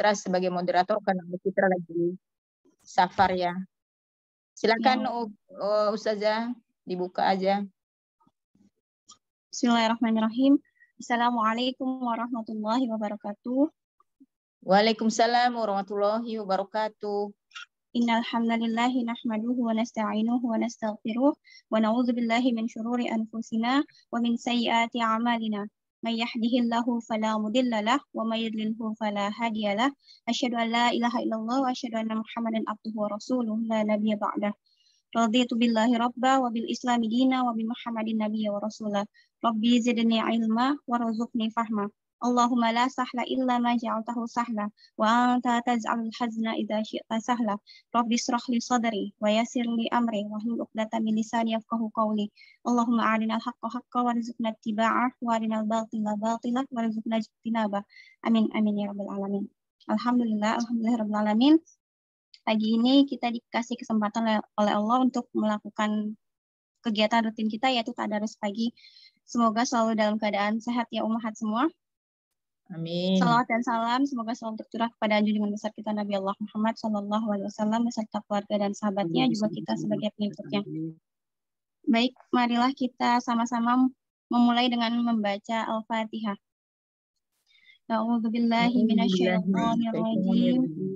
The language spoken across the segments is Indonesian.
Citra sebagai moderator karena Bu Citra lagi safar ya. Silakan ya. Uh, Ustazah dibuka aja. Bismillahirrahmanirrahim. Assalamualaikum warahmatullahi wabarakatuh. Waalaikumsalam warahmatullahi wabarakatuh. Innal hamdalillah nahmaduhu wa nasta'inuhu wa nastaghfiruh wa na'udzubillahi min syururi anfusina wa min sayyiati a'malina. من يهده الله فلا مضل له ومن يضلله فلا هادي له أشهد أن لا إله إلا الله وأشهد أن محمدا عبده ورسوله لا نبي بعده رضيت بالله ربا وبالإسلام دينا وبمحمد نبيا ورسولا ربي زدني علما وارزقني فهما Allahumma la sahla illa ma ja'altahu sahla wa anta taj'alul hazna idza syi'ta sahla rabbi israh li sadri wa yassir li amri wa hlul 'uqdatam min lisani yafqahu qawli Allahumma al haqqa haqqa warzuqna ittiba'ah wa al batila batila warzuqna ijtinabah amin amin ya rabbal alamin Alhamdulillah alhamdulillah rabbil alamin pagi ini kita dikasih kesempatan oleh Allah untuk melakukan kegiatan rutin kita yaitu tadarus pagi Semoga selalu dalam keadaan sehat ya umat semua. Amin. Salawat dan salam semoga selalu tercurah kepada junjungan besar kita Nabi Allah Muhammad Shallallahu Alaihi Wasallam beserta keluarga dan sahabatnya Amin. juga kita sebagai pengikutnya. Baik, marilah kita sama-sama memulai dengan membaca Al-Fatihah. Ya Allah,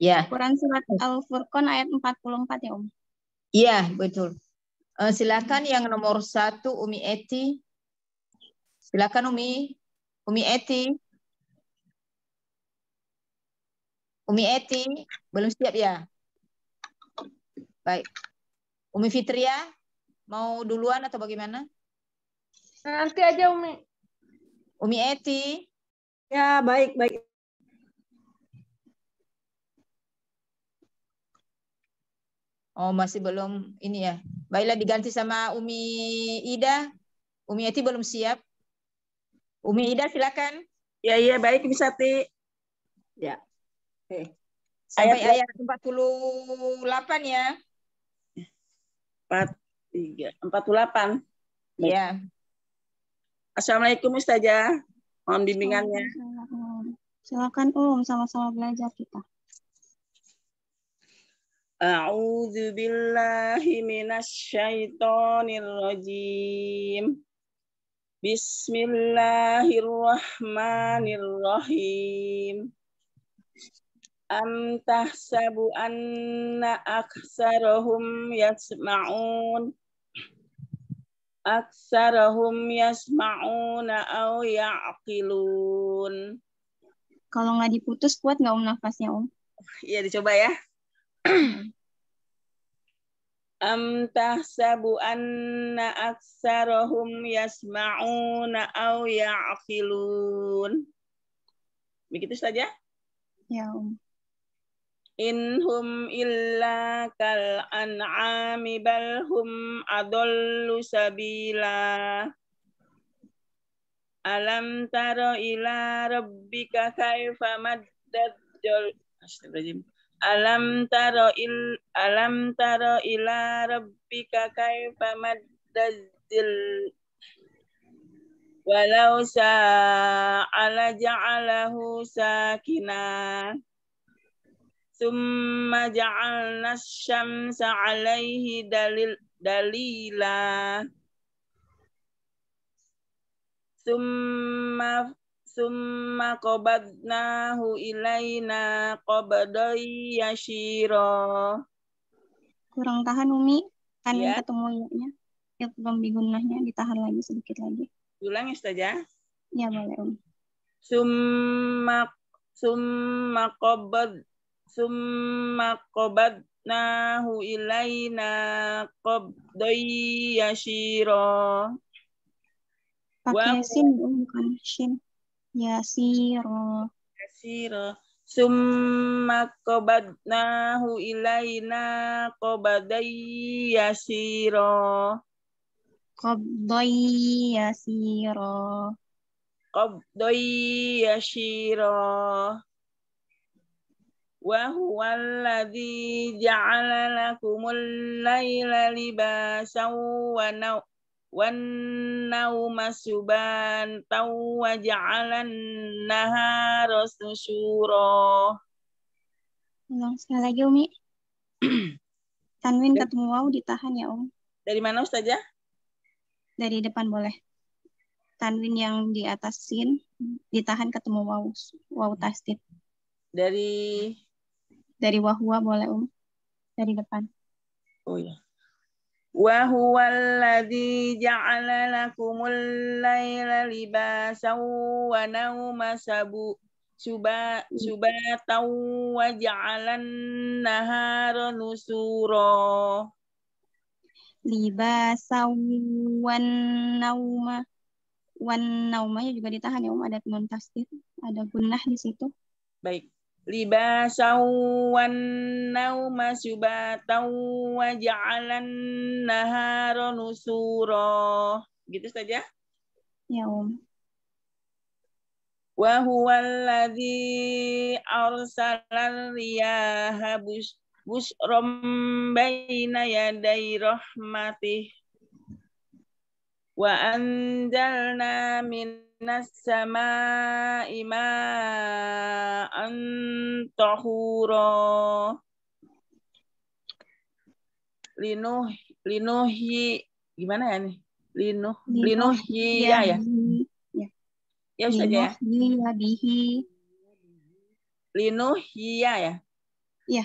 Ya. Quran surat hmm. Al-Furqan ayat 44 ya, Om. Iya, betul. Uh, silakan yang nomor satu Umi Eti. Silakan Umi. Umi Eti. Umi Eti, belum siap ya? Baik. Umi Fitria, mau duluan atau bagaimana? Nanti aja Umi. Umi Eti. Ya, baik, baik. Oh, masih belum ini ya. Baiklah diganti sama Umi Ida. Umi Yati belum siap. Umi Ida silakan. Ya, iya baik Ibu Sati. Ya. Oke. Sampai ayat, ayat 48 ya. 4 3 48. Baik. Ya. Assalamualaikum Ustazah. Mohon bimbingannya. Silakan Om sama-sama belajar kita. أعوذ بالله من الشيطان الرجيم بسم الله الرحمن الرحيم أم تحسب أن أكثرهم يسمعون أكثرهم Kalau nggak diputus kuat nggak um nafasnya om? Iya dicoba ya. Am tahsabu anna aksarohum yasma'una au ya'qilun. Begitu saja? Ya, ya Inhum illa kal an'ami bal hum sabila. Alam taro ila rabbika kaifa maddad jol. Astagfirullahaladzim alam taro il alam taro ila rabbika kaifa maddazil walau sa ala ja'alahu sakina summa ja'alna syamsa 'alaihi dalil dalila summa summa qabadnahu ilaina qabadai yashiro. Kurang tahan Umi, kan ya. ketemu ya. Ilham ditahan lagi sedikit lagi. Ulang ya saja Ya boleh Umi. Summa summa qabad summa nahu ilaina qabdai yashiro. Pakai sin bukan sin yasiro yasiro summa qabadnahu ilaina qabadai yasiro qabdai yasiro qabdai yasiro وهو الذي جعل لكم الليل لباسا ونوم وَالنَّوْمَ سباتا وَجَعَلَ النَّهَارَ سُشُورًا Ulang sekali lagi Umi. Tanwin ya. ketemu waw ditahan ya Om. Dari mana Ustazah? Ya? Dari depan boleh. Tanwin yang di atas sin ditahan ketemu waw waw tasdid. Dari dari wahwa boleh Om. Dari depan. Oh iya. وهو الذي جعل لكم الليل لباسا ونوم سبو سباتا وجعل النهار نسورا libasa wan juga ditahan ya um ada teman tasdid ada gunnah di situ baik libasan wan nau subatan wajalan naharonusuro Gitu saja? Ya, um Wa huwa alladhi arsala riyaha bushram baina yaday rahmatih. Wa anjalna min nasama sama'i ma'an lino linuh gimana ya nih lino linuhi ya ya ya ya aja ya linuhi linuhi ya ya ya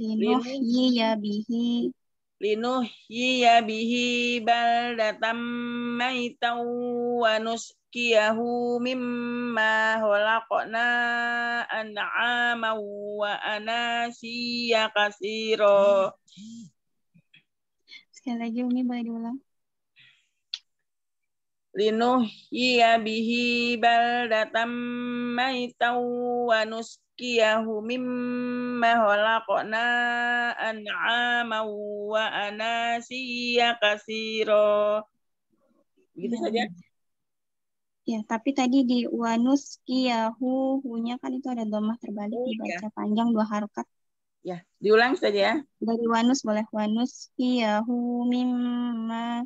linuhi ya bihi linuhyiya bihi baldatam maitan wa nuskiyahu mimma khalaqna an'ama wa anasiya kasiro. Sekali lagi Umi boleh diulang linuhyiya bihi baldatam maitan wa nuskiyahu mimma khalaqna an'ama wa anasiya kasiro. Gitu iya. saja. Ya, tapi tadi di wanus kiyahu hunya kan itu ada domah terbalik oh, dibaca ya. panjang dua harokat. Ya, diulang saja ya. Dari wanus boleh wanus kiyahu mimma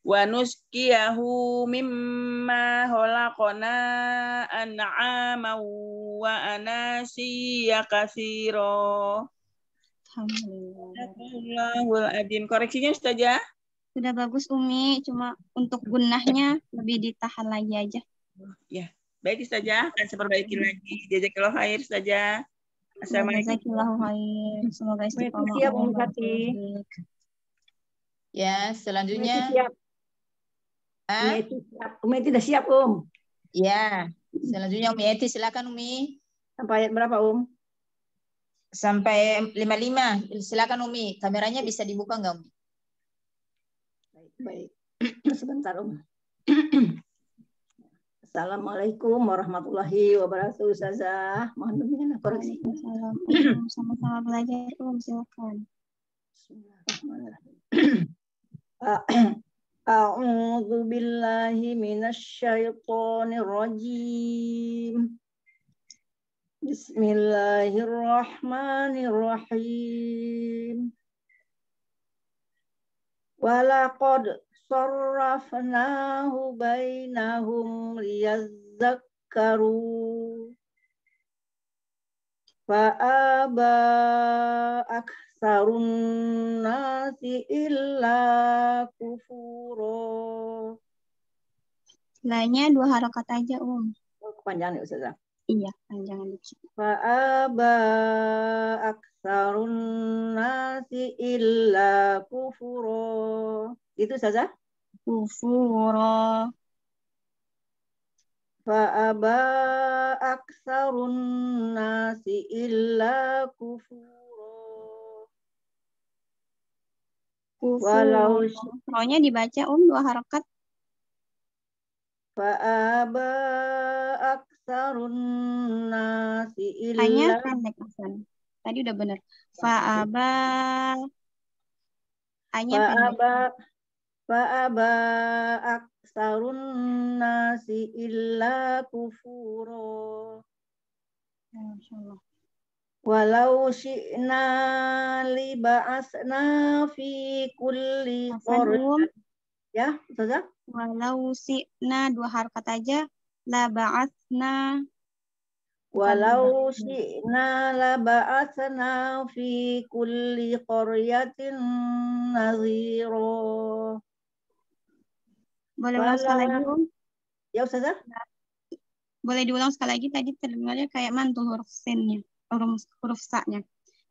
wa nuskiyahu mimma khalaqna an'ama wa anasiya katsira. Alhamdulillah. Adim. Koreksinya Ustazah? Ya? Sudah bagus Umi, cuma untuk gunahnya lebih ditahan lagi aja. Ya. Baik saja ya. akan saya perbaiki lagi. Jazakallah khair saja. Ya. Assalamualaikum. Jazakallah khair. Semoga istiqomah. Siap Umi Ya, selanjutnya. Siap. Eh? Umi Eti siap. Umi sudah siap, Um. Ya. Selanjutnya Umi Eti, silakan Umi. Sampai ayat berapa, Um? Sampai 55. Silakan Umi. Kameranya bisa dibuka nggak, Umi? Baik, baik. Sebentar, Um. Assalamualaikum warahmatullahi wabarakatuh, Ustazah. Mohon bimbingan koreksi. Assalamualaikum. Sama-sama belajar, Um. Silakan. Bismillahirrahmanirrahim. Eh, A'udzu billahi minasy Bismillahirrahmanirrahim Walaqad sarrafnahu bainahum liyadhakkaru aksarun nasi illa kufuro. Lainnya dua harokat aja, Um. Oh, kepanjangan ya, Ustazah? Iya, kepanjangan dikit. Fa'aba aksarun nasi illa kufuro. Itu, Ustazah? Kufuro. Fa'aba aksarun nasi illa kufuro. Kufur. Walau dibaca um dua harokat. Fa'aba aksarun nasi illa. Hanya pendek Hasan. Tadi udah benar. Fa'aba. Hanya Fa'aba. Fa'aba aksarun nasi illa kufuro. Ya, Masya Allah. Walau syi'na li ba'asna fi kulli qaryatin. Ya, Ustazah? Walau syi'na dua harkat aja la ba'asna Walau syi'na la ba'asna fi kulli qaryatin naziro. Boleh ulang sekali lagi, Ya, Ustazah? Boleh diulang sekali lagi tadi terdengarnya kayak mantul huruf sinnya huruf, huruf sa-nya.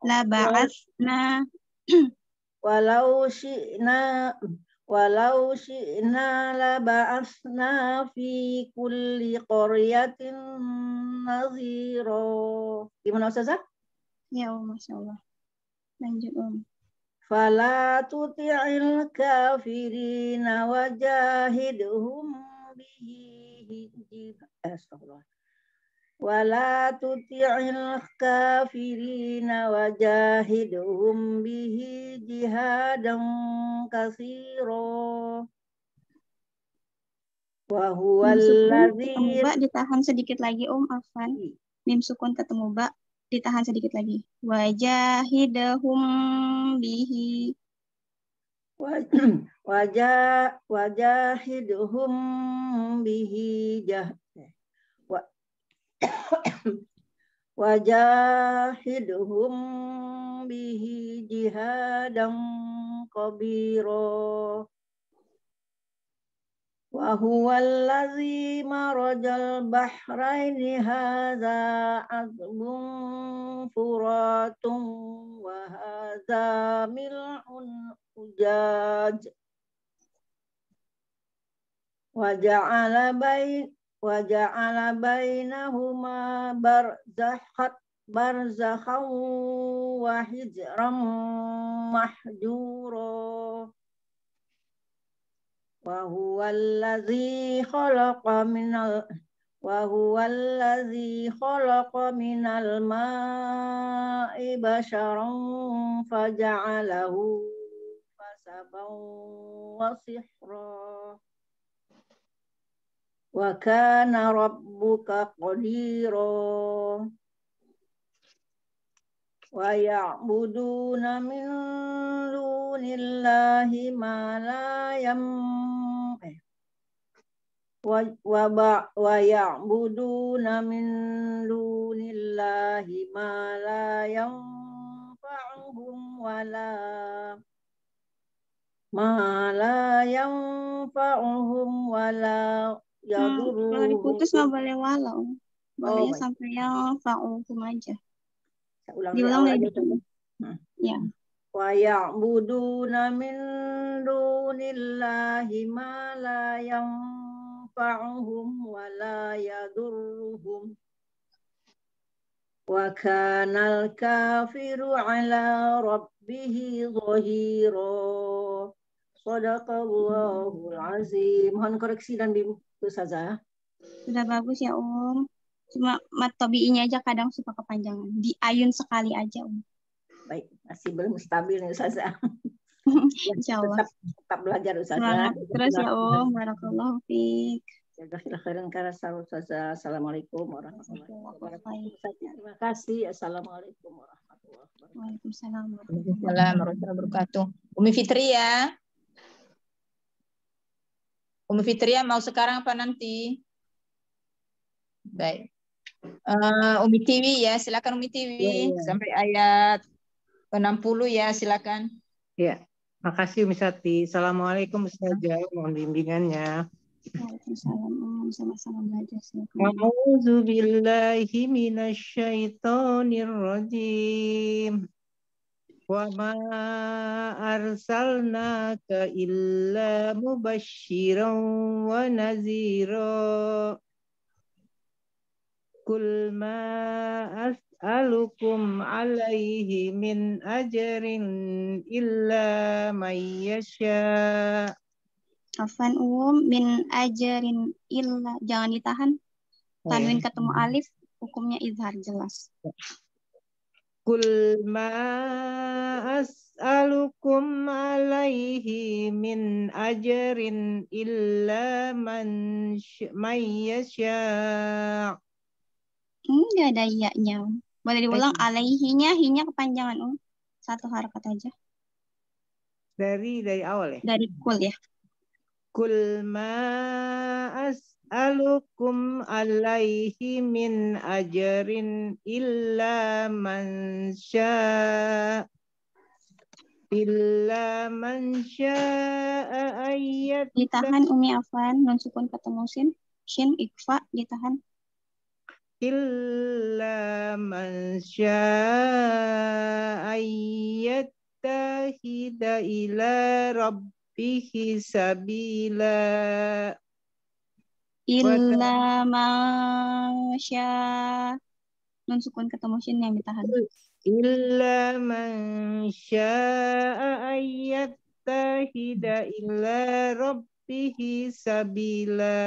La ba'atna walau syi'na walau syi'na la ba'atna fi kulli qaryatin nadhira. Gimana Ustazah? Ya, Allah Masya Lanjut, Om. Fala tuti'il kafirina wajahidhum bihi hijib. Astagfirullah wala tuti'il kafirina وجاهدهم bihi جهادا kasiro وهو الذي Mbak ditahan sedikit lagi Om Afan. Iya. Mim sukun ketemu Mbak ditahan sedikit lagi. Wajahidahum bihi wajah wajahidhum bihi jah wajahidhum bihi jihadam kabiro wa huwa allazi marajal bahraini hadza azbun furatun wa hadza mil'un ujaj wa ja'ala bain وجعل بينهما برزخا برزخا وحجرا محجورا وهو الذي خلق من ال... وهو الذي خلق من الماء بشرا فجعله فسبا وصحرا wa kana rabbuka qadira wa ya'buduna min dunillahi ma la yam eh. wa wa wa ya'buduna min dunillahi ma la yanfa'uhum wa la ma la yanfa'uhum wa la Ya nah, guru. Kalau diputus nggak boleh walau. Oh boleh oh, sampai ya fa'ukum aja. ulang Diulang lagi. Hmm. Ya. Wa ya'buduna min dunillahi ma la yanfa'uhum wa la yadurruhum. al-kafiru ala rabbihi zahira. Sadaqallahul azim. Mohon koreksi dan dibantu saja. Sudah bagus ya, Om. Cuma mat tobiinya aja kadang suka kepanjangan. Diayun sekali aja, Om. Baik, masih belum stabil nih, Ustazah. Ya, Insyaallah. Tetap, tetap belajar, Ustazah. Terus ya, Om. Barakallahu fiik. Assalamualaikum warahmatullahi wabarakatuh. Terima kasih. Assalamualaikum warahmatullahi wabarakatuh. Waalaikumsalam warahmatullahi wabarakatuh. Umi Fitri ya. Umi Fitria mau sekarang apa nanti? Baik. Uh, Umi Tiwi ya, silakan Umi Tiwi ya, ya. sampai ayat 60 ya, silakan. Ya, makasih Umi Sati. Assalamualaikum Ustazah, mohon bimbingannya. Waalaikumsalam, sama-sama belajar. A'udzu billahi وما أرسلناك إلا مبشرا ونذيرا كل ما أسألكم عليه من أجر إلا من يشاء Afan um min ajarin illa jangan ditahan oh, ya. tanwin ketemu hmm. alif hukumnya izhar jelas ya. Kul ma as'alukum alaihi min ajarin illa man yasha. Enggak hmm, ada iya-nya. Boleh diulang alaihinya, hinya kepanjangan. Um. Satu harakat aja. Dari dari awal ya? Dari kul ya. Kul ma as as'alukum alaihi min ajarin illa man syaa illa man syaa ayat ditahan umi afan non sukun ketemu sin shin ikfa ditahan illa man syaa ayat tahida ila rabbihi sabila Inna masya nun sukun ketemu shin yang ditahan. Illa masya ayat tahida illa rabbihi sabila.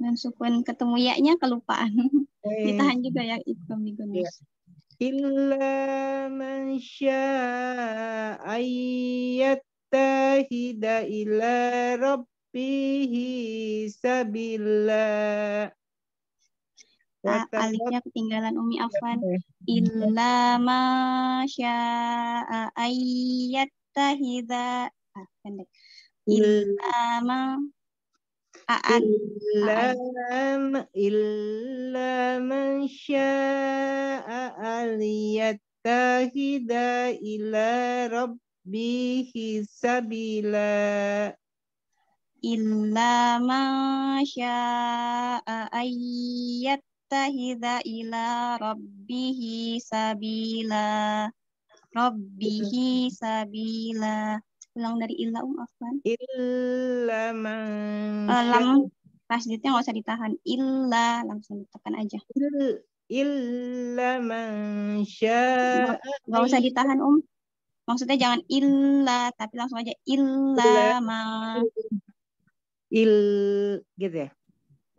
Nun sukun ketemu yaknya kelupaan. Eh. Ditahan juga ya itu digunakan. Yeah. Illa masya ayat tahida illa rabbihi fihi sabila Nah, alifnya ketinggalan Umi Afan. Illa iya, ma sya'a ayyattahidha. Ah, pendek. Illa ma A'an. Illa, illa ma sya'a tahida. ila rabbihi sabila illa ma syaa ayyattahidha ila rabbihi sabila rabbihi sabila ulang dari illa um Afan. illa man uh, eh, tasdidnya nggak usah ditahan illa langsung ditekan aja Il, illa man syaa nggak usah ditahan um maksudnya jangan illa tapi langsung aja illa ma il gitu ya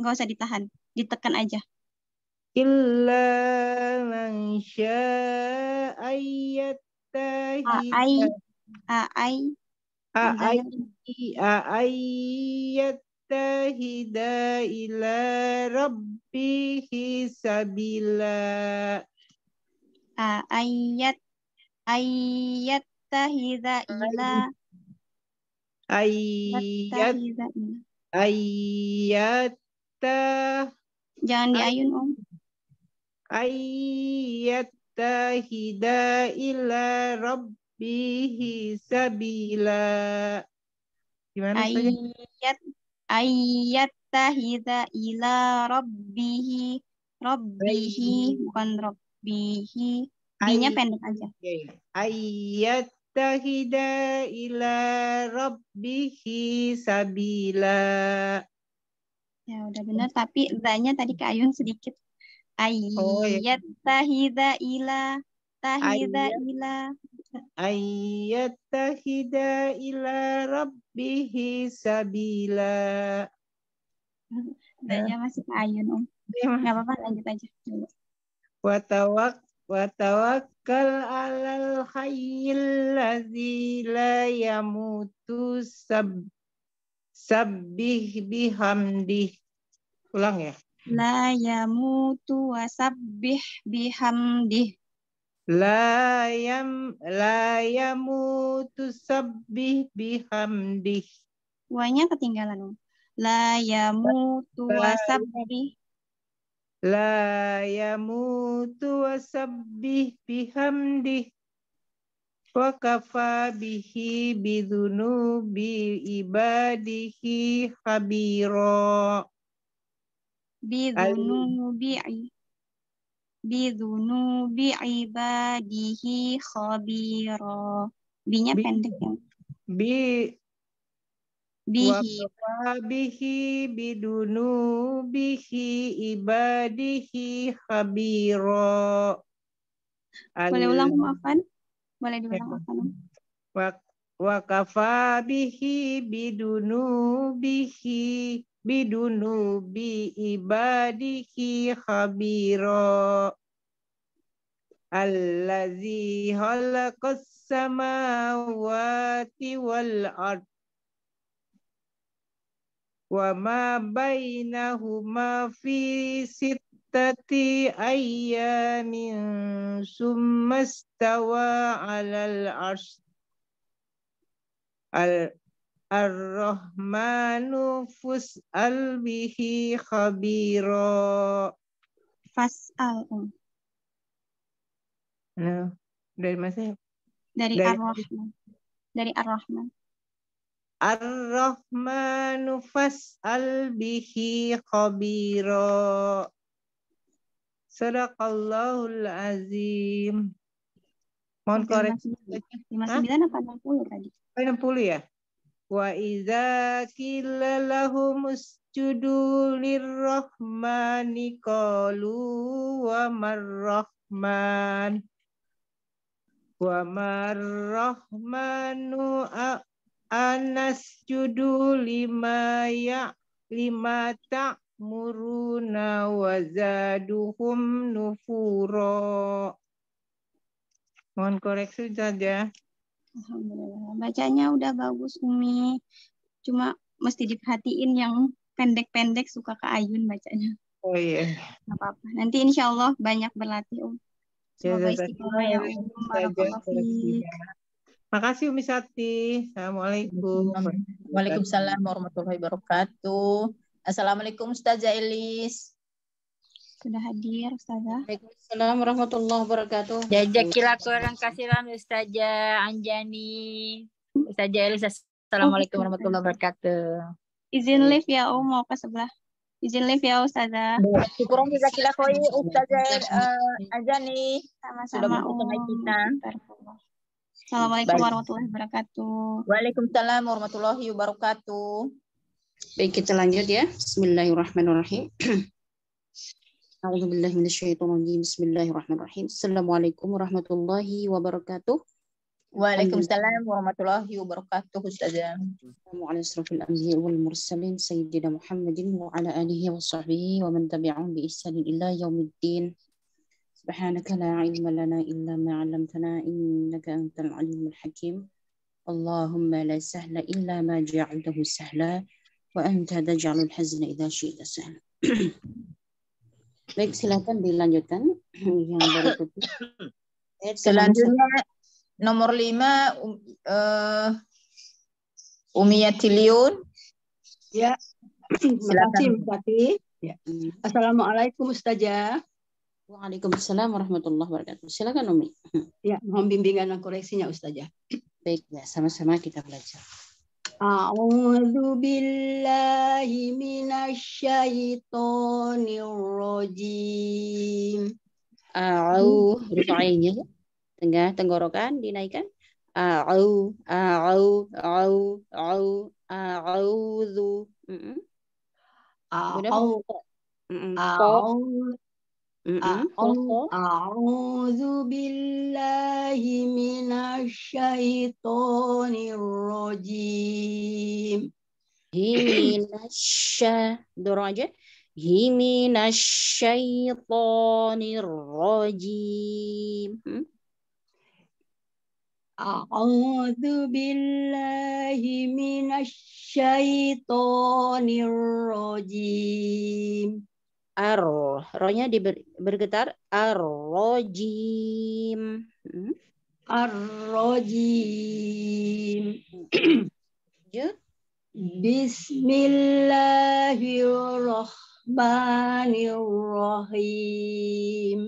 nggak usah ditahan ditekan aja illa man a'ai ai a'ai a'ayyattahida ila rabbihi sabila a'ayyat tahida ila Ayat. Ayat. Jangan ayun om. ayat hida ila rabbihi sabila. Gimana Ayat. Ayat tahida ila rabbihi rabbihi bukan rabbihi ayat pendek aja ayat yattahida ila rabbihi sabila. Ya udah benar, tapi zanya tadi ke Ayun sedikit. Ayat oh, ya. ila tahida ayat, ila ayat tahida ila rabbihi sabila. Zanya masih ke Ayun, Om. Enggak iya. apa-apa, lanjut aja Wa Watawak وتوكل على الحي الذي لا يموت سب sabbih bihamdi ulang ya la yamutu wa sabbih bihamdih la yam la yamutu sabbih bihamdih wanya ketinggalan la yamutu wa sabbih la yamutu wa sabbih bihamdih wa kafa bihi bidhunubi ibadihi khabira bidhunubi bidhunubi ibadihi khabira binya pendek ya bi bihi bihi bidunu bihi ibadihi khabiro boleh ulang maafkan, boleh diulang maafkan. wa kafa bihi bidunu bihi bidunu bi ibadihi khabiro allazi khalaqas samawati wal ard wa ma bainahuma fi sittati ayyamin summa stawa 'alal 'arsy al Ar-Rahmanu fus'al bihi khabira. Fas'al. Um. Nah, dari mana saya? Dari, dari Ar-Rahman. Dari Ar-Rahman. Ar-Rahmanu fas'al bihi khabira. Sadaqallahul azim. Mohon koreksi. 59 apa 60 ya tadi? 60 ya? Wa iza kila lahum usjudu lirrahmani qalu wa marrahman. Wa marrahmanu Anas judul lima ya lima tak muruna wazaduhum nufuro. Mohon koreksi saja. Ya. Alhamdulillah. Bacanya udah bagus Umi. Cuma mesti diperhatiin yang pendek-pendek suka ke Ayun bacanya. Oh iya. Gak apa-apa. Nanti insya Allah banyak berlatih Om. Um. Semoga istiqomah ya Um. Barakallahu Makasih Umi Sati. Assalamualaikum. Waalaikumsalam warahmatullahi wabarakatuh. Assalamualaikum Ustazah Elis. Sudah hadir Ustazah. Waalaikumsalam warahmatullahi wabarakatuh. Jajakila kurang kasiran Ustazah Anjani. Oh, Ustazah Elis. Assalamualaikum warahmatullahi wabarakatuh. Izin live ya Om mau ke sebelah. Izin live ya Ustazah. Syukuran jazakilah koi Ustazah uh, Anjani. Sama-sama Sudah bersama kita. Assalamualaikum Baik. warahmatullahi wabarakatuh. Waalaikumsalam warahmatullahi wabarakatuh. Baik, kita lanjut ya. Bismillahirrahmanirrahim. A'udzu billahi Bismillahirrahmanirrahim. Assalamualaikum warahmatullahi wabarakatuh. Waalaikumsalam warahmatullahi wabarakatuh. Ustazah. Assalamu warahmatullahi wabarakatuh. sayyidina Muhammadin wa ala alihi wa sahbihi wa man tabi'ahum bi ihsanin ila yaumiddin. سبحانك لا علم لنا إلا ما علمتنا إنك أنت العليم الحكيم اللهم لا سهل إلا ما جعلته سهلا وأنت تجعل الحزن إذا شئت سهلا Baik, silakan dilanjutkan yang berikutnya. Selanjutnya nomor lima um, uh, Umiyatiliun. Ya, terima kasih Ya. Assalamualaikum Ustazah. Waalaikumsalam warahmatullahi wabarakatuh. Silakan Umi. Ya, mohon bimbingan dan koreksinya Ustazah. Baik, ya, sama-sama kita belajar. A'udzu billahi minasyaitonir rajim. A'u ya. tengah tenggorokan dinaikkan. A'u a'u a'u a'u a'udzu. Heeh. A'u أعوذ بالله من الشيطان الرجيم هي من الش درجة هي من الشيطان الرجيم أعوذ بالله من الشيطان الرجيم ar rohnya di bergetar arrojim hmm? arrojim ya Bismillahirrahmanirrahim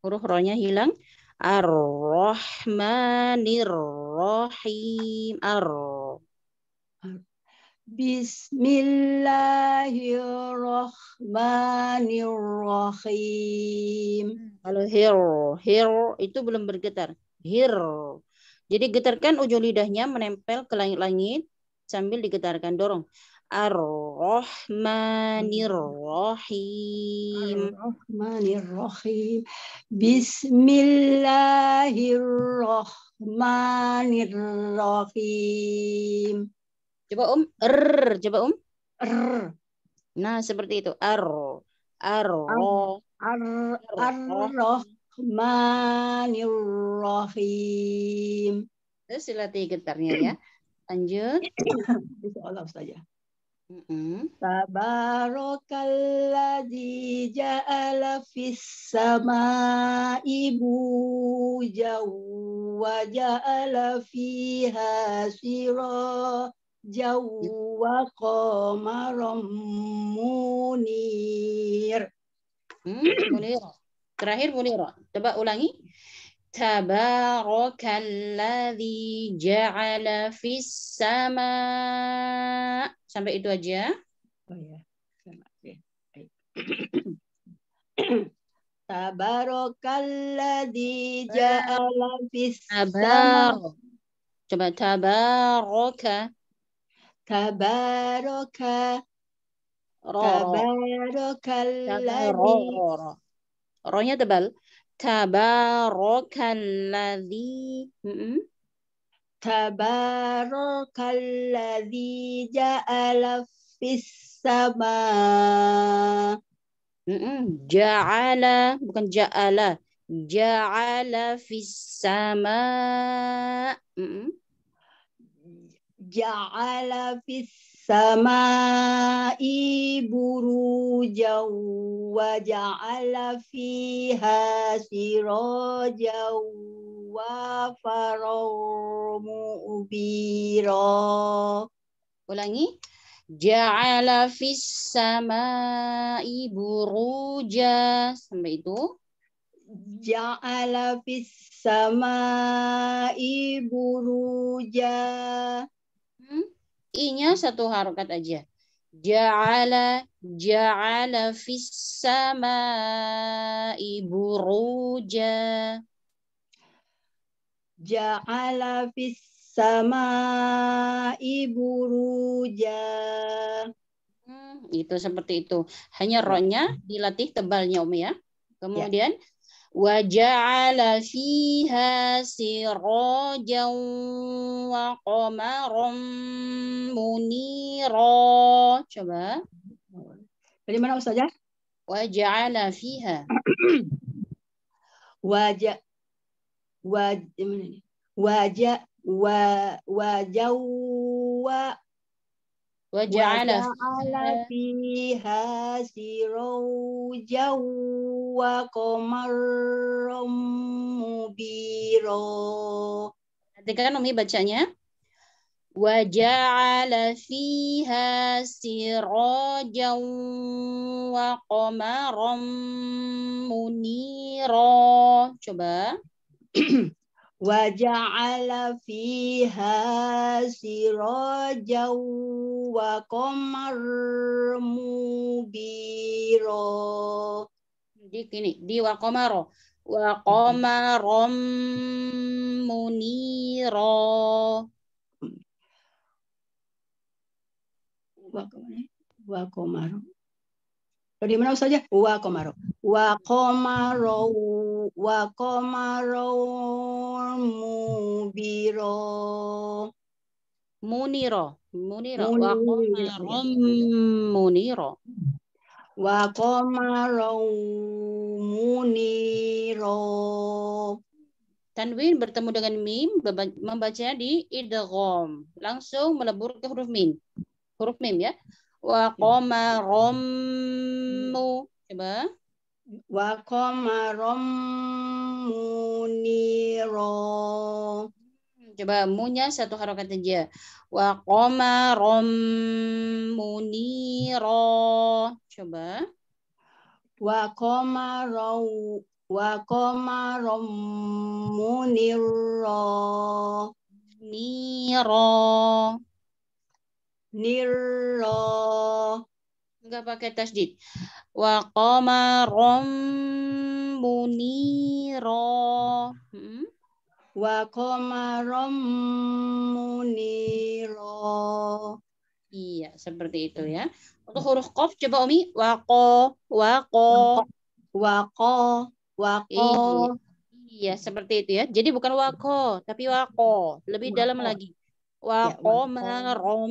huruf rohnya hilang ar-Rahmanir-Rahim ar ar Bismillahirrahmanirrahim. Hmm. Kalau hir, hir itu belum bergetar. Hir. Jadi getarkan ujung lidahnya menempel ke langit-langit sambil digetarkan dorong. Ar-Rahmanir-Rahim. Ar-Rahmanir-Rahim. Bismillahirrahmanirrahim. Coba Om. Er, coba Om. Er. Nah, seperti itu. Ar. Ar. Ar. Ar-Rahmanir-Rahim. Terus dilatih getarnya ya. Lanjut. Insyaallah saja. Tabarakalladzi ja'ala fis samai bujaw wa ja'ala fiha sirah jawa komarom munir. Hmm, munir. Terakhir munir. Coba ulangi. Tabarakalladzi ja'ala fis sama. Sampai itu aja. Oh ya. Tabarakalladzi ja'ala fis sama. Coba tabaraka tabaraka tabarakallazi ronya tebal tabarakalladzi mm tabarakalladzi ja'ala fis sama heeh ja'ala bukan ja'ala ja'ala fis sama heeh ja'ala fis samai burujan wa ja'ala fiha sirajan wa faromubira. Ulangi. Ja'ala fis samai buruja sampai itu ja'ala fis samai buruja I-nya satu harokat aja. Ja'ala ja'ala fis ibu buruja. Ja'ala fis ibu buruja. Hmm, itu seperti itu. Hanya rohnya dilatih tebalnya Umi ya. ya. Kemudian ya. وجعل فيها سراجا وقمرا منيرا coba dari mana Ustazah? وجعل فيها وج وج وج وجو Wajah Alafi eh. Hasiroh Jauwa Koma Romubiro Dengar Nomi bacanya Wajah Alafi Hasiroh Jauwa Koma Romuniro Coba Wajah Allah dihiasi roja wa komar mubiro di kini di wa komar wa komaromuniro wa komar Bagaimana Ustazah? Wa komaro. Wa komaro wa komaro mubiro. Muniro. Muniro. Wa komaro muniro. Wa komaro muniro. Tanwin bertemu dengan mim membacanya di idgham. Langsung melebur ke huruf mim. Huruf mim ya wa iya. qamarammu coba wa romu niro coba munya satu harokat aja wa romu coba wa qamarau wa qamaram niro niro enggak pakai tasdid wa qamarum muniro hmm? wa qamarum muniro iya seperti itu ya untuk huruf kof coba Umi wako wako wako wako iya, iya seperti itu ya jadi bukan wako tapi wako lebih dalam lagi wa ya, qamarom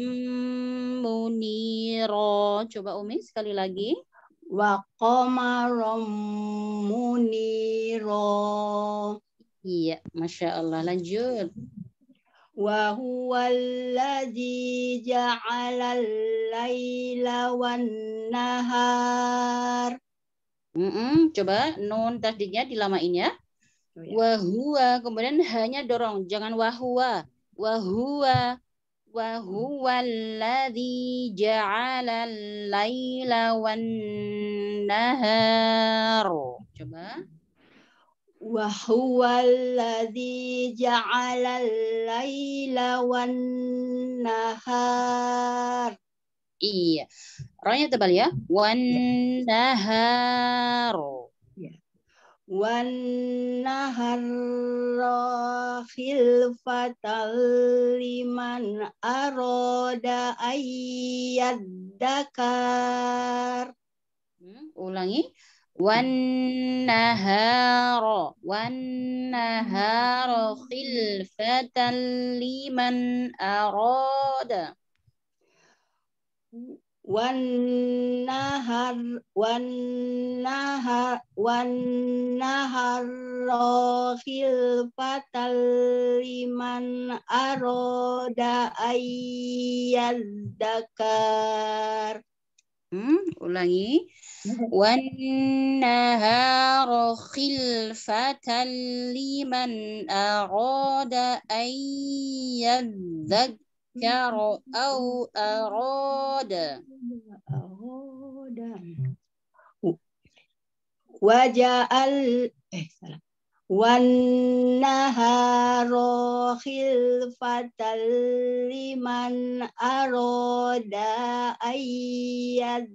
muniro. Coba Umi sekali lagi. Wa qamarom muniro. Iya, Masya Allah. Lanjut. Wa huwallazi ja'ala laila wan nahar. Mm -mm, coba nun tasdidnya dilamain ya. Oh, ya. Wahua, kemudian hanya dorong, jangan wahua. Wahuwa وهو الذي جعل الليل والنهار coba وهو الذي جعل الليل والنهار iya rohnya tebal ya والنهار Wanahara khilfatal liman aroda ayyadakar. Hmm, ulangi. Wanahara. Wanahara khilfatal liman aroda. Wanahar wanahar wanahar khilfatal liman aroda ayyadzakar. Hmm, ulangi. Wanahar khilfatal liman aroda ayyadzakar. Karo au aroda. Aroda. al eh salah. Wan naharo khilfatal liman aroda ayat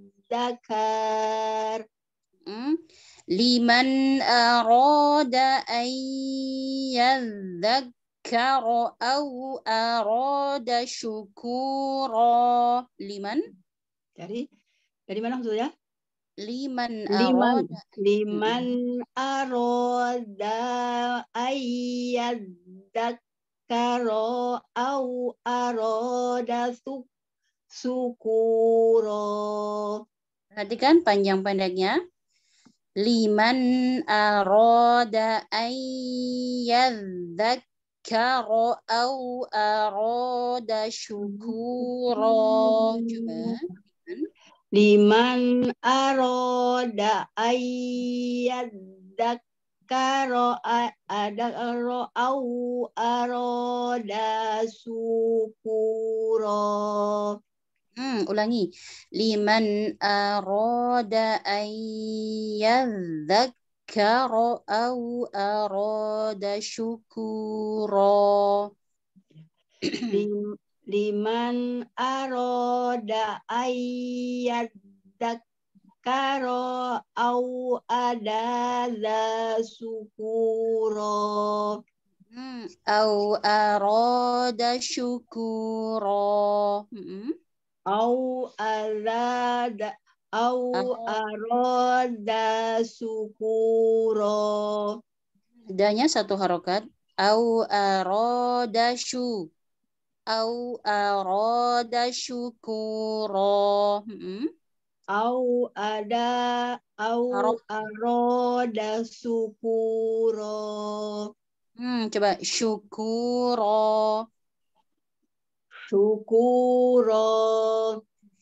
Hmm? Liman aroda ayat ayyadzakar dzakara au arada syukura liman dari dari mana maksudnya liman liman arada. liman arada ayyadakaro au arada syukura perhatikan panjang pendeknya liman arada ayyadzak syakara au arada syukura. Coba. Liman aroda ayyadak karo ada ro au aroda sukuro. Hmm, ulangi. Liman aroda ayyadzak syakara hmm. au arada syukura. Liman aroda ayat karo au ada la Au aroda syukuro. Au ada au ah. aroda syukuro Danya satu harokat. Au aroda syu Au aroda syukuro. Hmm. Au ada au aroda syukuro Hmm, coba syukuro. Syukuro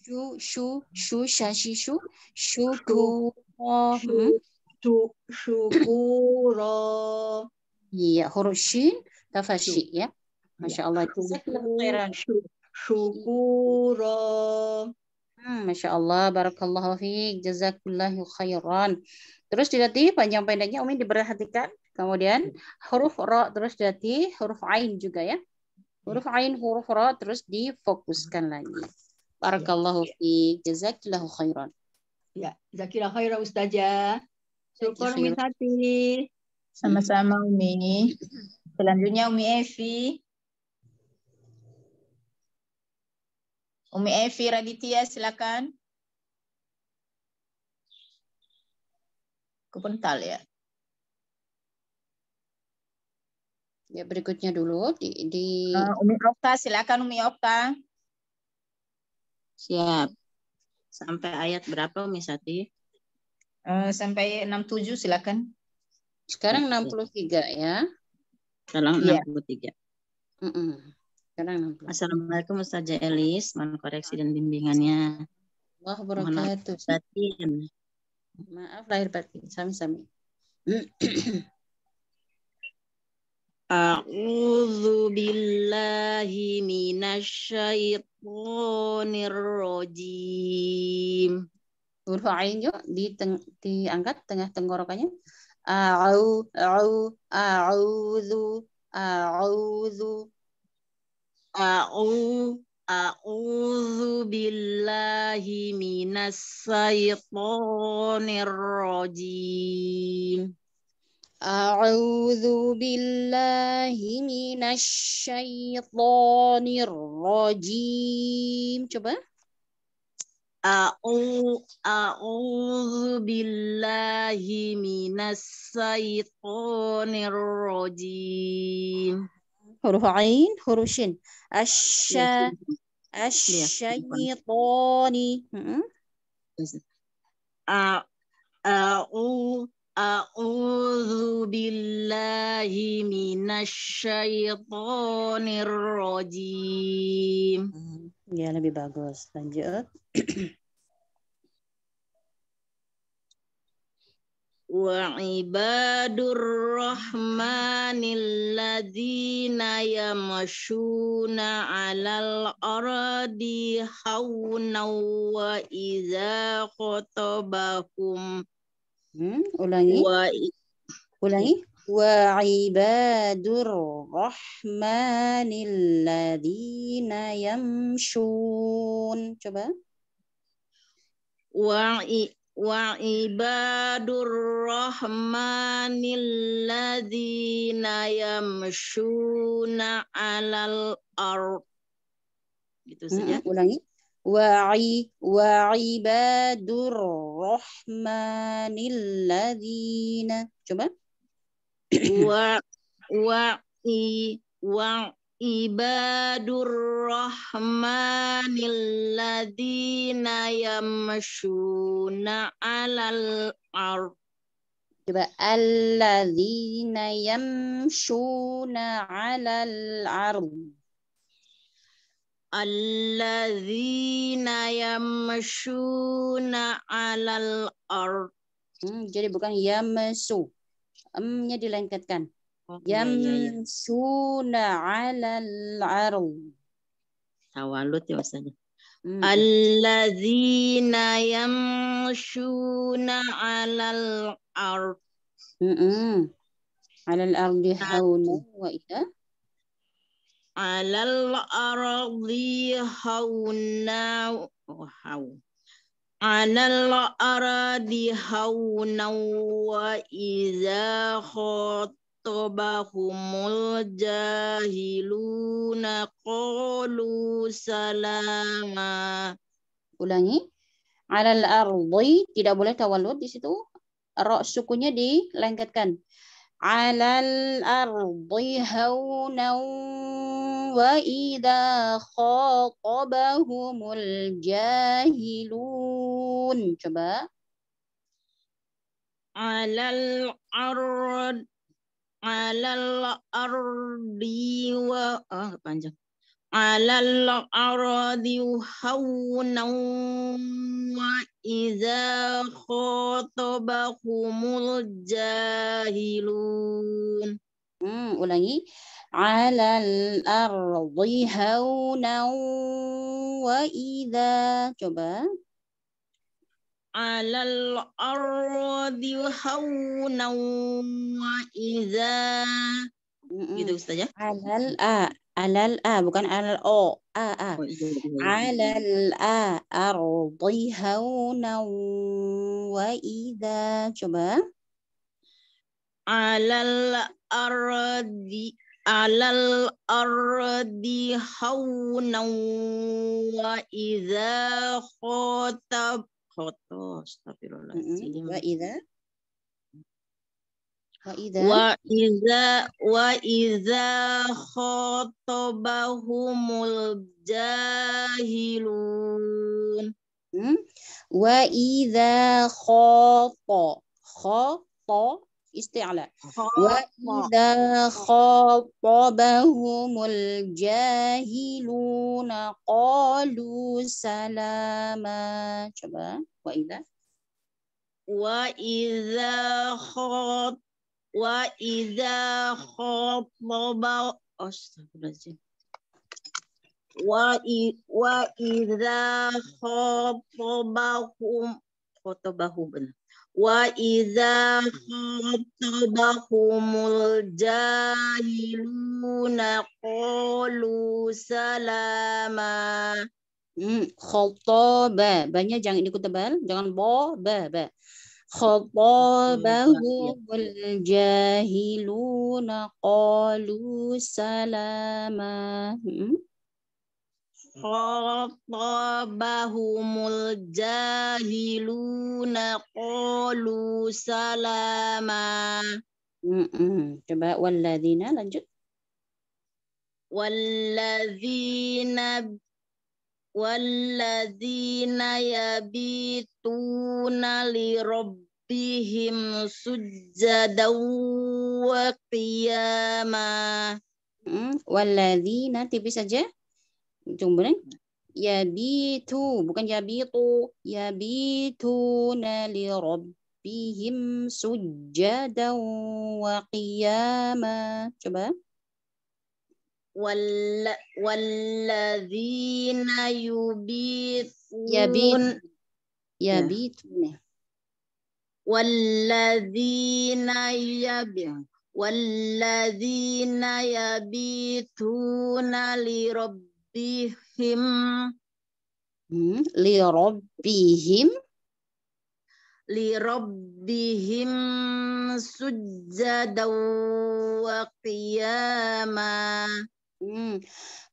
shu shu shu shashi shu shu tu shu ro Iya, huruf shin tafashi ya. Masya Allah. Syukuro. Hmm, Masya Allah, barakallahu fi jazakallahu khairan. Terus dilatih panjang pendeknya Umi diperhatikan. Kemudian hmm. huruf ro terus dilatih, huruf ain juga ya. Hmm. Huruf ain, huruf ro terus difokuskan lagi. Barakallahu ya. fi jazakillahu khairan. Ya, jazakillahu khairan ustazah. Syukur Umi Sati. Sama-sama Umi. Selanjutnya Umi Evi. Umi Evi Raditya silakan. Kepental ya. Ya berikutnya dulu di, di... Uh, Umi Okta silakan Umi Okta. Siap. Sampai ayat berapa Miss Ati? Uh, eh, sampai 67 silakan. Sekarang 63 ya. Sekarang ya. 63. Mm -mm. Sekarang 63. Assalamualaikum Ustaz Elis, mohon koreksi dan bimbingannya. Wah, barakatuh. Maaf lahir batin. Sami-sami. أعوذ بالله من الشيطان الرجيم ain di teng diangkat tengah tenggorokannya. A'u a'u a'udzu a'udzu a'u A'udzu billahi minasy syaithanir rajim. أعوذ بالله من الشيطان الرجيم coba أعوذ بالله من الشيطان الرجيم حروف عين حروف شين الش... الشيطان أعوذ A'udzu billahi minasyaitonir rajim. Ya lebih bagus. Lanjut. Wa ibadur rahmanil yamshuna 'alal ardi hawna wa idza khatabakum Hmm, ulangi. Wa ulangi. Wa ibadur rahmanil yamshun. Coba. Wa wa ibadur rahmanil yamshuna alal ard. Gitu saja. Hmm, ulangi. وعي وعباد الرحمن الذين شوف و و وعباد الرحمن الذين يمشون على الارض الذين يمشون على الارض Alladzina yamshuna alal ard. Hmm, jadi bukan yamsu. Emnya dilengketkan. Oh, iya, iya, iya. yamsuna alal ard. Tawalut ya maksudnya. Hmm. Alladzina yamshuna alal ard. Hmm. hmm. Alal ardi nah, hauna wa idza alal ardi hauna hau alal ardi hauna wa iza khatabahumul jahiluna qalu salama ulangi alal ardi tidak boleh tawallud di situ ra sukunya dilengketkan على الأرض هونا وإذا خاطبهم الجاهلون شبا على الأرض على الأرض و آه panjang alal aradi hawna wa idza khotabahumul jahilun hmm, ulangi alal ardi hawna wa iza coba alal ardi hawna wa idza mm gitu Ustaz ya alal a على الأ bukan على الأو آ آ يعني. على الأ أرض هونا وإذا شبا على الأرض على الأرض هونا وإذا خطب خطب استغفر الله وإذا وإذا وإذا خطبهم خاطبهم الجاهلون وإذا خاط خاط استعلاء وإذا خاطبهم الجاهلون قالوا سلاما coba وإذا وإذا خاطبهم wa idza khotoba astagfirullahaladzim wa i wa idza hum khotoba hum wa idza humul jahiluna qalu salama hmm, khotoba banyak jangan ikut tebal jangan bo ba ba خطابه الجاهلون قالوا سلاما خطابهم الجاهلون قالوا سلاما coba والذين lanjut والذين walladzina yabituna li rabbihim sujjadan wa qiyama hmm. walladzina tipis saja kemudian yabitu bukan yabitu yabituna li rabbihim sujjadan wa qiyama coba وال والذين يبيتون يبيت يبيتون والذين يبيتون والذين يبيتون لربهم لربهم لربهم سجدا وقياما Hmm.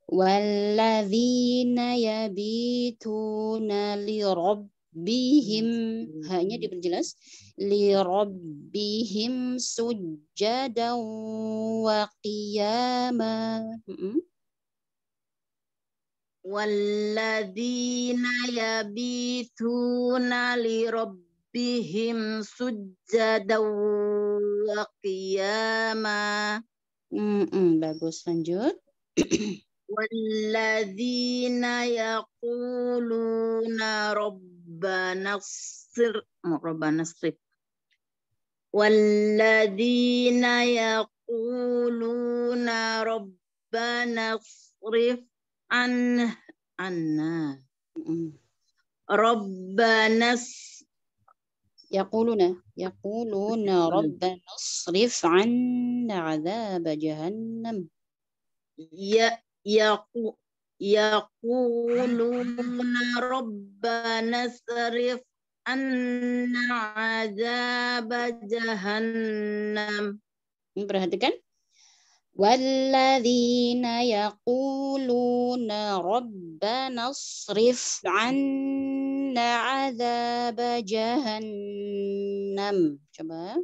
Walladzina yabituna lirabbihim hanya diperjelas lirabbihim sujjadan wa qiyama. Hmm. Walladzina yabituna lirabbihim sujjadan wa qiyama. Mm -mm, bagus lanjut. والذين يقولون ربنا اصرف ربنا اصرف والذين يقولون ربنا اصرف عنه عنا ربنا يقولون يقولون ربنا اصرف عنا عذاب جهنم يقولون ربنا اصرف عنا عذاب جهنم perhatikan والذين يقولون ربنا اصرف عنا عذاب جهنم coba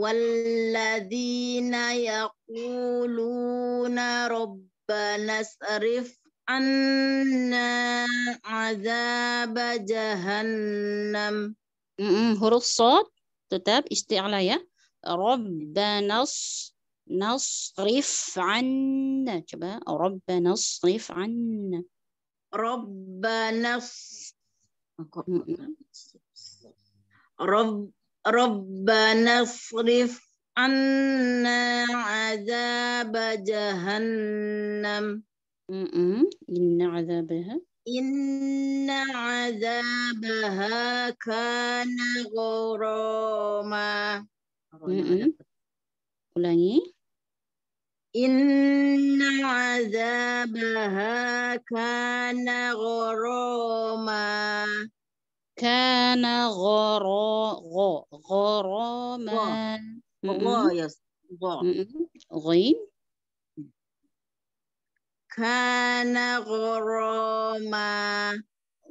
والذين يقولون ربنا اصرف عنا عذاب جهنم حروف صاد تتاب isti'la ربنا نصرف عنا شباب ربنا اصرف عنا ربنا رب ربنا اصرف عنا عذاب جهنم إن عذابها إن عذابها كان غراما ulangi إيه؟ إن عذابها كان غراما kana ghoro gho ma Allah ya ghin kana ma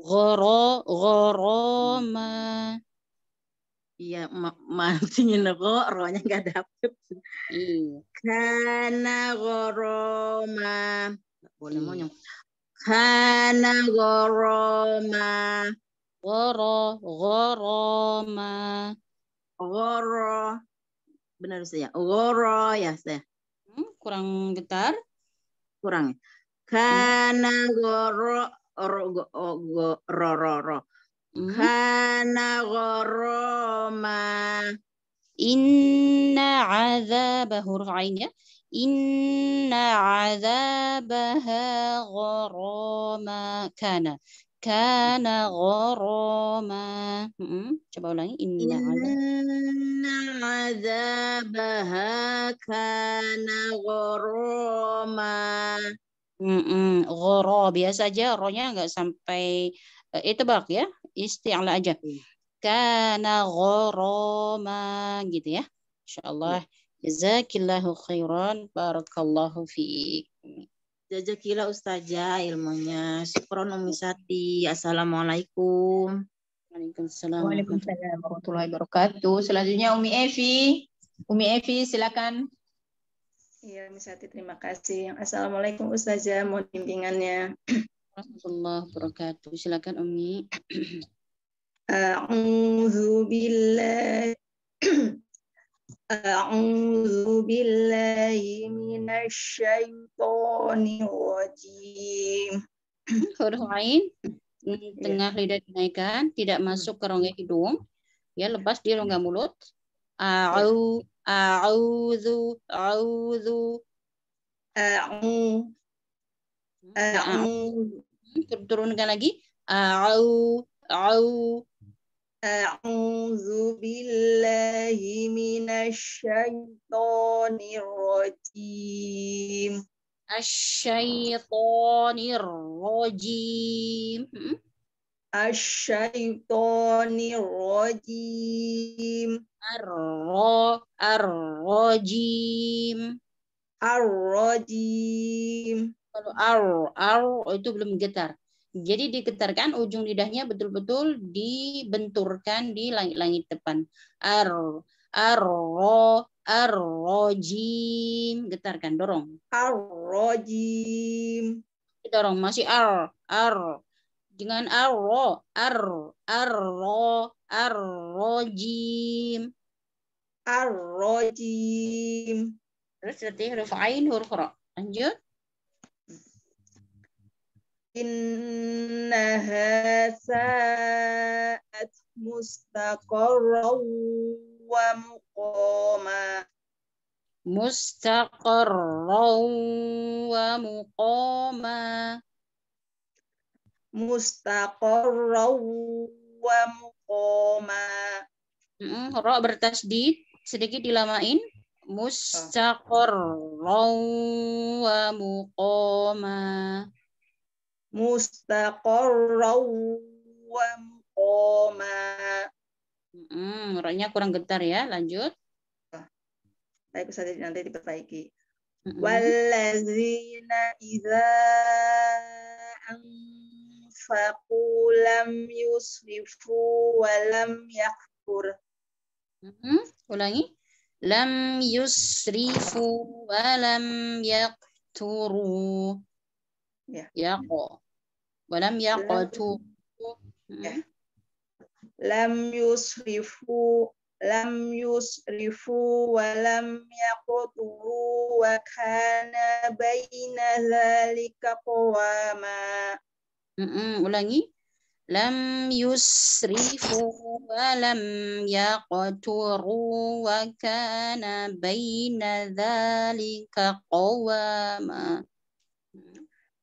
ghoro ma Iya, ma, ro, rohnya nggak dapet. Iya. Kana goroma. Boleh monyong. Kana goroma. Goro, goroma. Goro. Benar saya. Goro ya saya. Hmm, kurang getar? Kurang. Ya? Kana goro ro ro ro ro. Hmm. Kana goroma. Inna azabah huruf ain ya. Inna azabaha goroma kana kana gharama. Hmm, coba ulangi inna, inna azabaha kana gharama. Mm -mm. Ghoro biasa aja ronya nggak sampai uh, itu bak ya Isti'ala aja. Iya. Kana gharama gitu ya. Iya. Insyaallah jazakillahu khairan barakallahu fiik. Jajakila Ustazah ilmunya. Syukron Umi Sati. Assalamualaikum. Waalaikumsalam. Waalaikumsalam warahmatullahi wabarakatuh. Selanjutnya Umi Evi. Umi Evi silakan. Iya, Umi Sati terima kasih. Assalamualaikum Ustazah, mohon bimbingannya. Warahmatullahi wabarakatuh. Silakan Umi. A'udzu أعوذ بالله من الشيطان الرجيم huruf ain iya. tengah lidah dinaikkan tidak hmm. masuk ke rongga hidung ya lepas di rongga mulut iya. a'u a'udzu a'udzu a'u hmm, a'u hmm, turunkan lagi a'u a'u أعوذ بالله من الشيطان الرجيم الشيطان الرجيم الشيطان الرجيم الر الرجيم الرجيم kalau ar ar itu belum getar jadi diketarkan ujung lidahnya betul-betul dibenturkan di langit-langit depan. Ar, ar, ro, ar, Getarkan, dorong. Ar, Dorong, masih ar, ar. Dengan ar, ro, ar, ar, ro, ar, rojim. Ar, rojim. Terus seperti huruf ain, huruf ro. Lanjut. إنها ساءت مستقرا ومقاما مستقرا ومقاما مستقرا ومقاما mm, ro sedikit dilamain mustaqarra wa muqama mustaqarraw wa Hmm, kurang getar ya. Lanjut. Baik, saya nanti diperbaiki. Walazina iza Wallazina anfaqu lam yusrifu wa lam yakfur. Ulangi. Lam yusrifu wa lam yakturu ya yaqo walam yaqatu hmm. ya lam yusrifu lam yusrifu wa lam yaqturu wa kana baina zalika qawama mm ulangi lam yusrifu wa lam yaqturu wa kana baina dhalika qawama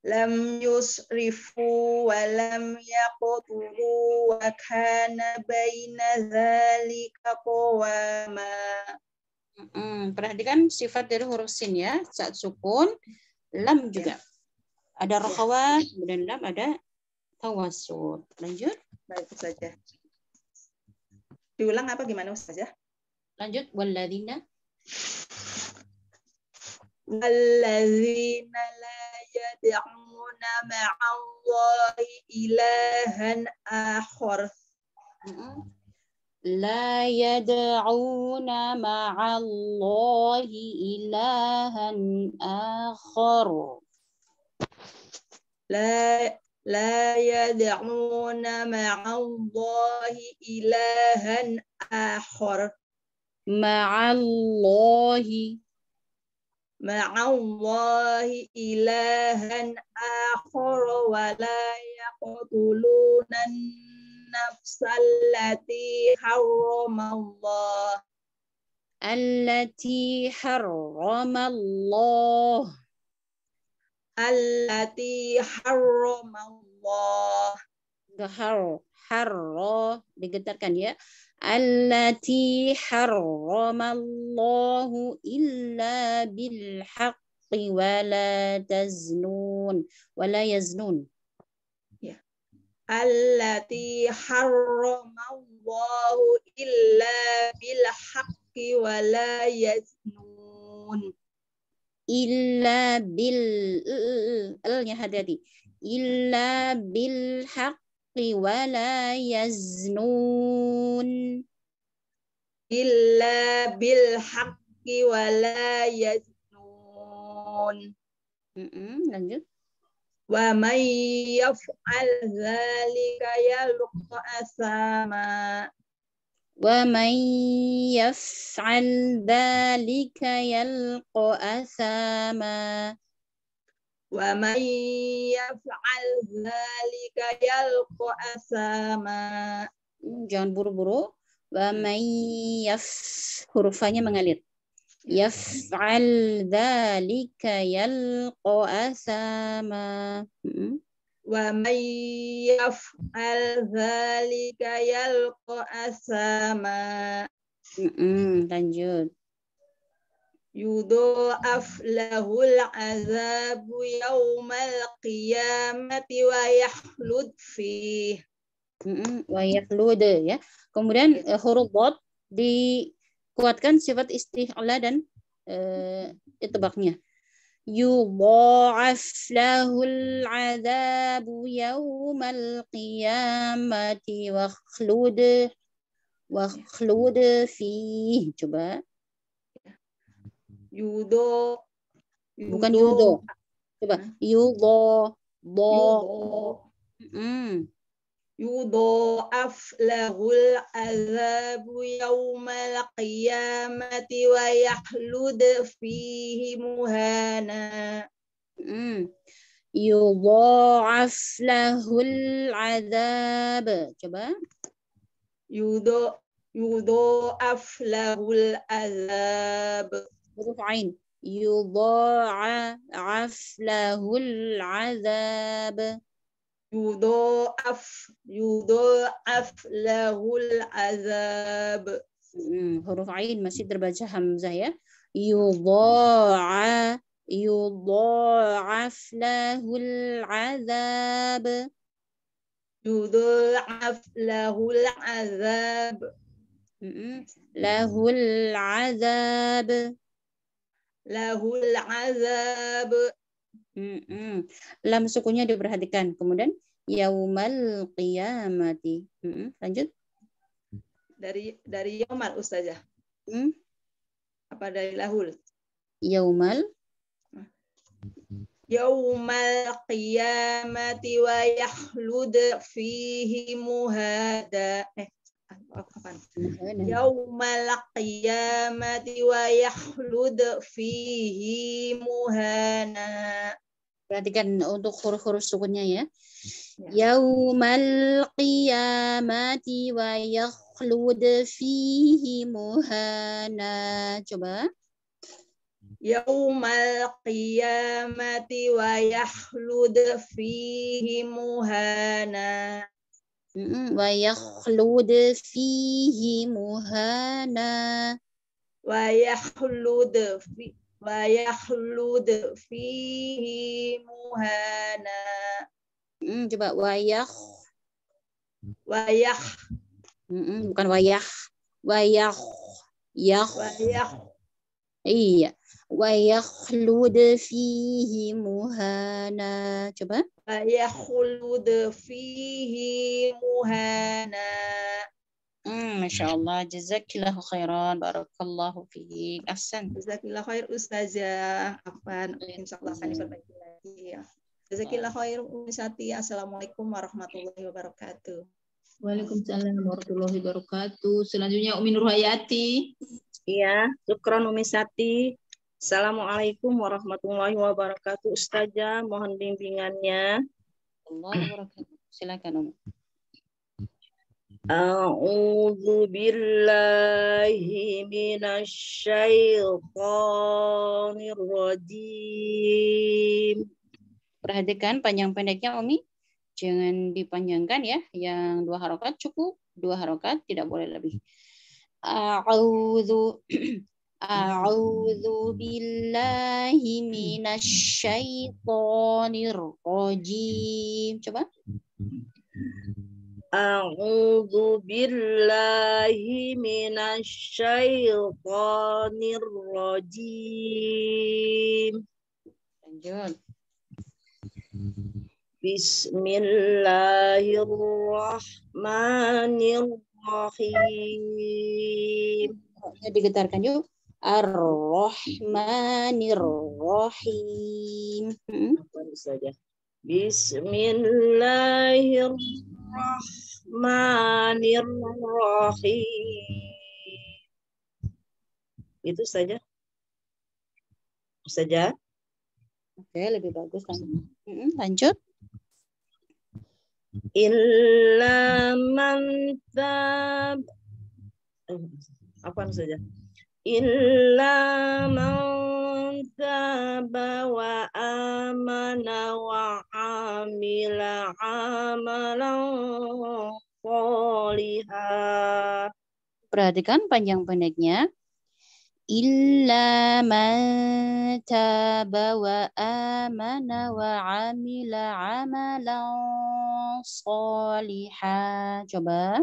lam yusrifu wa lam yaqturu wa kana baina dzalika qawama. hmm, Perhatikan sifat dari huruf sin ya. Saat sukun, lam juga. Ya. Ada rokhawat, kemudian lam ada tawasud. Lanjut. Baik saja. Diulang apa gimana Ustaz ya? Lanjut. Walladzina. Walladzina la يدعون مع الله إلها آخر لا يدعون مع الله إلها آخر لا لا يدعون مع الله إلها آخر مع الله ma'allahi ilahan akhara wa la yaqtuluna nafsallati haramallah allati haramallah allati haramallah har harro digetarkan ya التي حرم الله إلا بالحق ولا تزنون ولا يزنون التي حرم الله إلا بالحق ولا يزنون إلا بال إلا بالحق ولا يزنون إلا بالحق ولا يزنون ومن يفعل ذلك يلقى أثاما ومن يفعل ذلك يلقى أثاما wa may yaf'al dzalika yalqa asama hmm, jangan buru-buru wa may yaf hurufnya mengalir yaf'al dzalika yalqa asama hmm. wa may yaf'al yalqa asama hmm, lanjut Ya. Gitu. Eh, eh, yudha'af lahul azabu yaumal qiyamati wa yahlud fih. Wa yahlud ya. Kemudian huruf bot dikuatkan sifat istihla dan uh, itbaknya. Yudha'af lahul azabu yaumal qiyamati wa khlud wa khlud fih. Coba. Yudo. yudo. Bukan yudo. Coba yudo do. Hmm. يضاعف له العذاب يوم القيامة ويخلد فيه مهانا يضاعف له العذاب coba يضاعف له العذاب رفعين يضاعف له العذاب يضاعف يضاعف له العذاب حروف عين ماشي درباجه همزه يا يضاع يضاعف له العذاب يضاعف له العذاب له العذاب lahul azab. Mm -mm. Lam sukunya diperhatikan. Kemudian yaumal qiyamati. Mm Lanjut. Dari dari yaumal ustazah. Mm? Apa dari lahul? Yaumal. Yaumal qiyamati wa yahlud fihi muhada. Eh, Yaumal qiyamati wa yahlud fihi muhana. Perhatikan untuk huruf-huruf sukunnya ya. Yaumal qiyamati wa yakhlud fihi muhana. Coba. Yaumal qiyamati wa yakhlud fihi muhana. ويخلد فيه مهانا ويخلد في ويخلد فيه مهانا جبا ويخ ويخ بكان ويخ ويخ يخ ويخ إيه ويخلد فيه مهانا جبا yakhuludu fihi muhana. Hmm, Masya Allah, Jazakallah khairan, barakallahu fihi, ahsan. Jazakallah khair, Ustazah, Afan, iya. insya Allah akan diperbaiki lagi ya. Jazakillahu iya. khair, Ustazati, Assalamualaikum warahmatullahi wabarakatuh. Waalaikumsalam warahmatullahi wabarakatuh. Selanjutnya Umi Nurhayati. Iya, Sukron Umi Sati. Assalamualaikum warahmatullahi wabarakatuh. Ustazah, mohon bimbingannya. Allah Silakan, Om. A'udzu billahi minasy rajim. Perhatikan panjang pendeknya, Umi. Jangan dipanjangkan ya. Yang dua harokat cukup. Dua harokat tidak boleh lebih. A'udzu A'udzu billahi minasyaitonir rajim. Coba. A'udzu billahi minasyaitonir rajim. Lanjut. Bismillahirrahmanirrahim. Ya digetarkan yuk. Ar-Rahmanir-Rahim. Hmm? Bismillahirrahmanirrahim. Itu saja. Saja. Oke, lebih bagus kan. Lanjut. Illa man tab. Eh, Apa saja? illa man taba wa amana wa amila amalan soliha. Perhatikan panjang pendeknya. Illa man taba wa amana wa amila amalan soliha. Coba.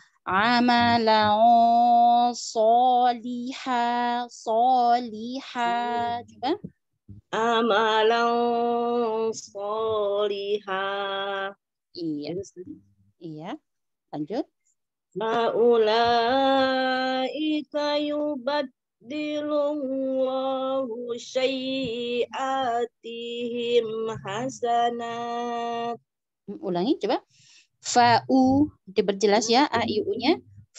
amala soliha soliha coba amalan soliha iya iya lanjut Maulaika yubadilullahu syai'atihim hasanat. Hmm, ulangi coba. Fa'u diperjelas ya a i u nya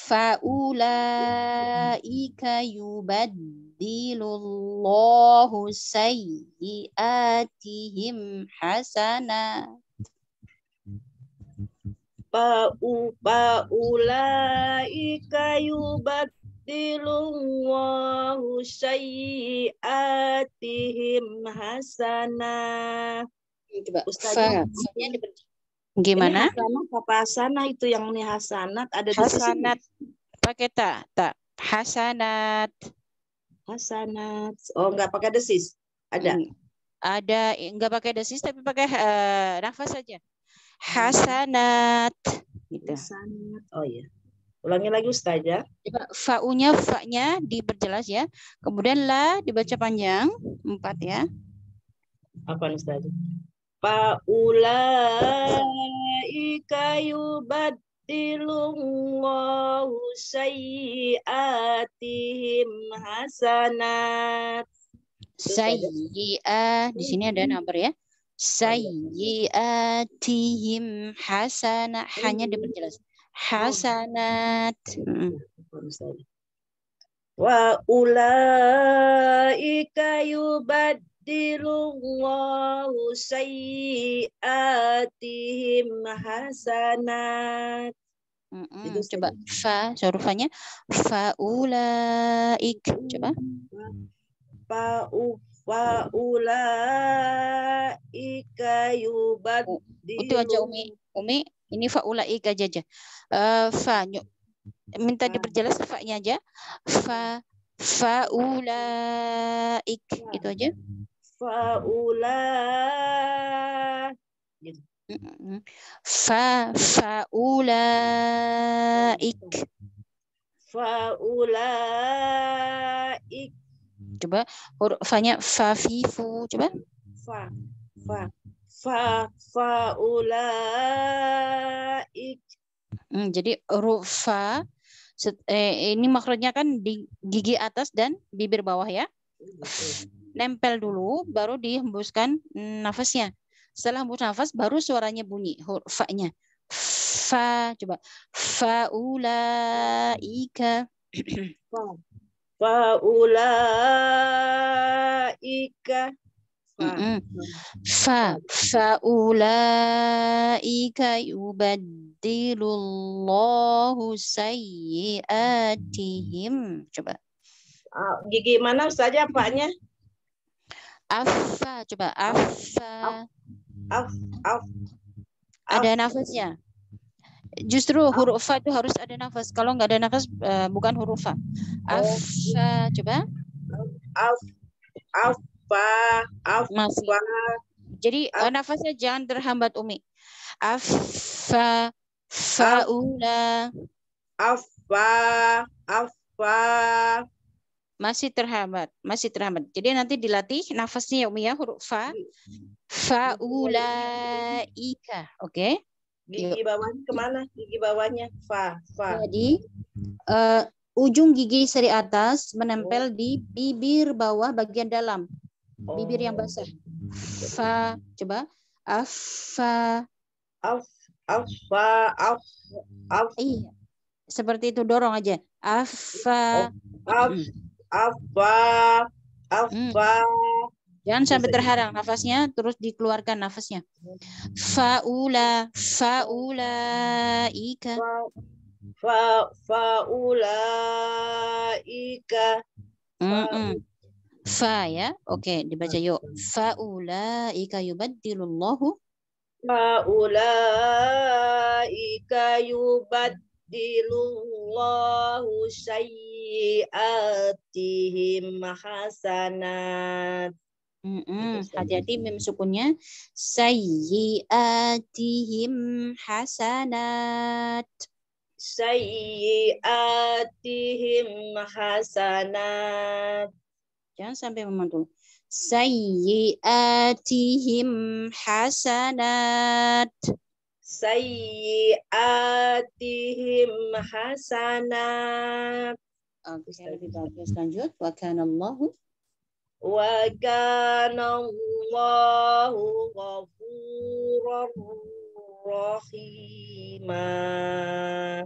Fa'ulaika yubaddilullahu sayyiatihim hasana. Fa'u fa'ulaika yubaddilullahu sayyiatihim hasana. Coba. ustaz Fa. diperjelas Gimana? hasanat apa hasanah itu yang ini hasanat ada hasanat. sini. Pakai tak? Tak. Hasanat. Hasanat. Oh, enggak pakai desis. Ada. Hmm. Ada enggak pakai desis tapi pakai uh, nafas saja. Hmm. Hasanat. Gitu. Hasanat. Oh iya. Ulangi lagi Ustazah. Coba faunya fa diperjelas ya. Kemudian la dibaca panjang empat ya. Apa Ustazah? Fa'ulaika yubadilullahu sayyiatihim hasanat. Sayyi'ah, di sini ada nomor ya. Sayyi'atihim hasanat. Hanya diperjelas. Hasanat. wa ulaika yubad يبدل الله سيئاتهم حسنات Mm -mm. Itu coba fa hurufnya faulaik coba fa faulaika yubad itu aja umi umi ini faulaika aja aja uh, fa minta diperjelas fa-nya aja fa faulaik itu aja faula gitu. fa ik faulaik coba hurufnya fa fifu coba fa fa fa ik hmm, jadi huruf fa eh, ini makronya kan di gigi atas dan bibir bawah ya. Iya, nempel dulu, baru dihembuskan mm, nafasnya. Setelah hembus nafas, baru suaranya bunyi, hurufnya. fa coba. Faulaika. Faulaika. Fa. Faulaika yubaddilullahu sayyiatihim. Coba. Ah, gigi mana saja paknya? Afa, coba afa. Af, af, af. Ada nafasnya. Justru huruf fa itu harus ada nafas. Kalau nggak ada nafas, eh, bukan huruf fa. Afa, coba. Af, afa, afa. Jadi eh, af. nafasnya jangan terhambat umi. Afa, faula. Afa, afa, masih terhambat, masih terhambat. Jadi nanti dilatih nafasnya ya Umi ya huruf fa hmm. faulaika, oke? Okay? Gigi bawah kemana? Gigi bawahnya fa fa. Jadi uh, ujung gigi seri atas menempel di bibir bawah bagian dalam, bibir yang basah. Fa coba afa af afa af af. Iya. Seperti itu dorong aja. Afa. Oh. Af. af. Hmm. Apa, Hmm. Jangan sampai terhalang nafasnya, terus dikeluarkan nafasnya. Hmm. Faula, faula ika. Fa, faula ika. Fa ya, oke okay, hmm. dibaca yuk. Faula ika yubadilullahu. Faula ika yubad yubdilullahu sayyiatihim hasanat. Mm -mm. Hati-hati mim sukunnya sayyiatihim hasanat sayyiatihim hasanat. Jangan sampai memantul. Sayyiatihim hasanat sayyiatihim hasanat. Oke, okay, lebih bagus lanjut. Wa kana Allahu wa kana Allahu ghafurar rahima.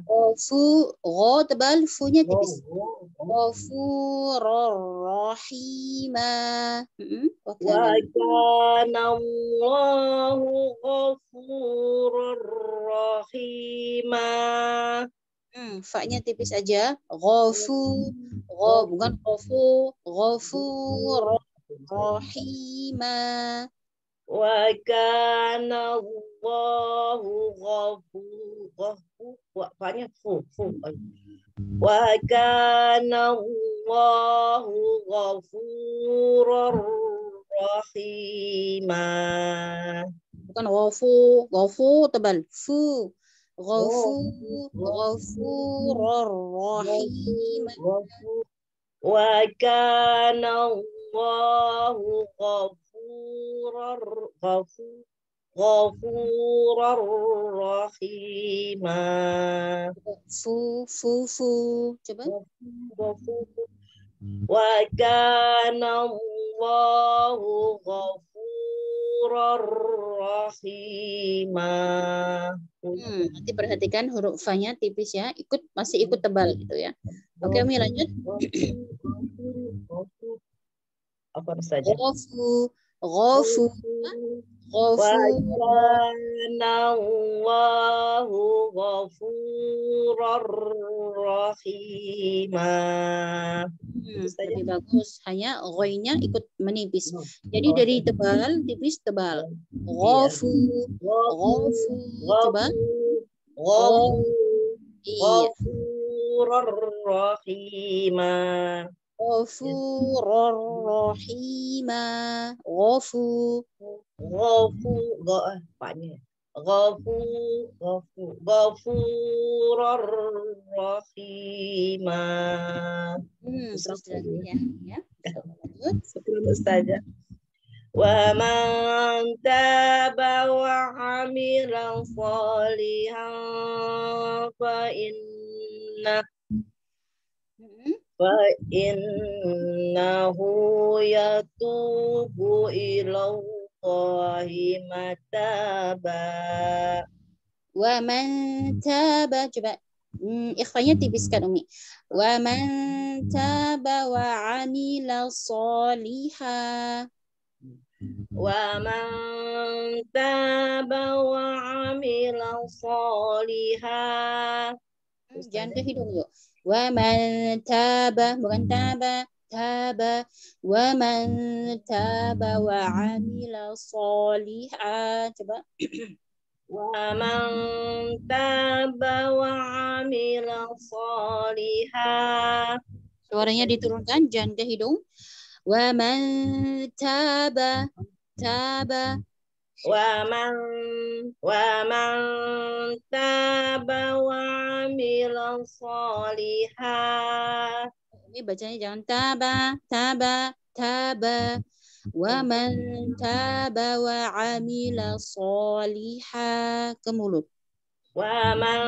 Ghafu, gho tebal, nya tipis. Ghafur rahima. Wa kana Allahu ghafurur rahima. Hmm, faknya tipis aja. Ghafu, gho, bukan ghafu, ghafur rahima wa wogawo wa wogawo wa wogawo wa wogawo wa wogawo wa wogawo wa wogawo wa wogawo wa wogawo wa wogawo wa wogawo wa wa wogawo wa wogawo غفورا hmm, nanti perhatikan huruf fanya tipis ya ikut masih ikut tebal gitu ya oke okay, lanjut apa saja Ghafu. وكان الله غفورا رحيما hmm, lebih bagus hanya goinya ikut menipis hmm. jadi dari tebal tipis tebal Ghafu, ghafu, coba iya. Ghafu, ghafu, iya. rahima Ghafurar rahima. Ghafu. Ghafu. Eh, paknya. Ghafu. Ghafu. Ghafurar rahima. Hmm, Ustaz. ya. ya. Wa man taba wa amila salihan fa inna hmm. فإنه يتوب إلى الله wa man taba coba mm, ikhfanya tipiskan Umi. Wa man taba wa amila soliha. Wa man taba wa amila soliha. Hmm, jangan ke yuk. ومن taba bukan hmm. taba taba taba wa amila صالحا coba taba wa amila suaranya diturunkan jangan ke hidung ومن taba taba waman waman taba wa amilan salihah ini bacanya jangan taba taba taba waman taba wa amila saliha ke mulut waman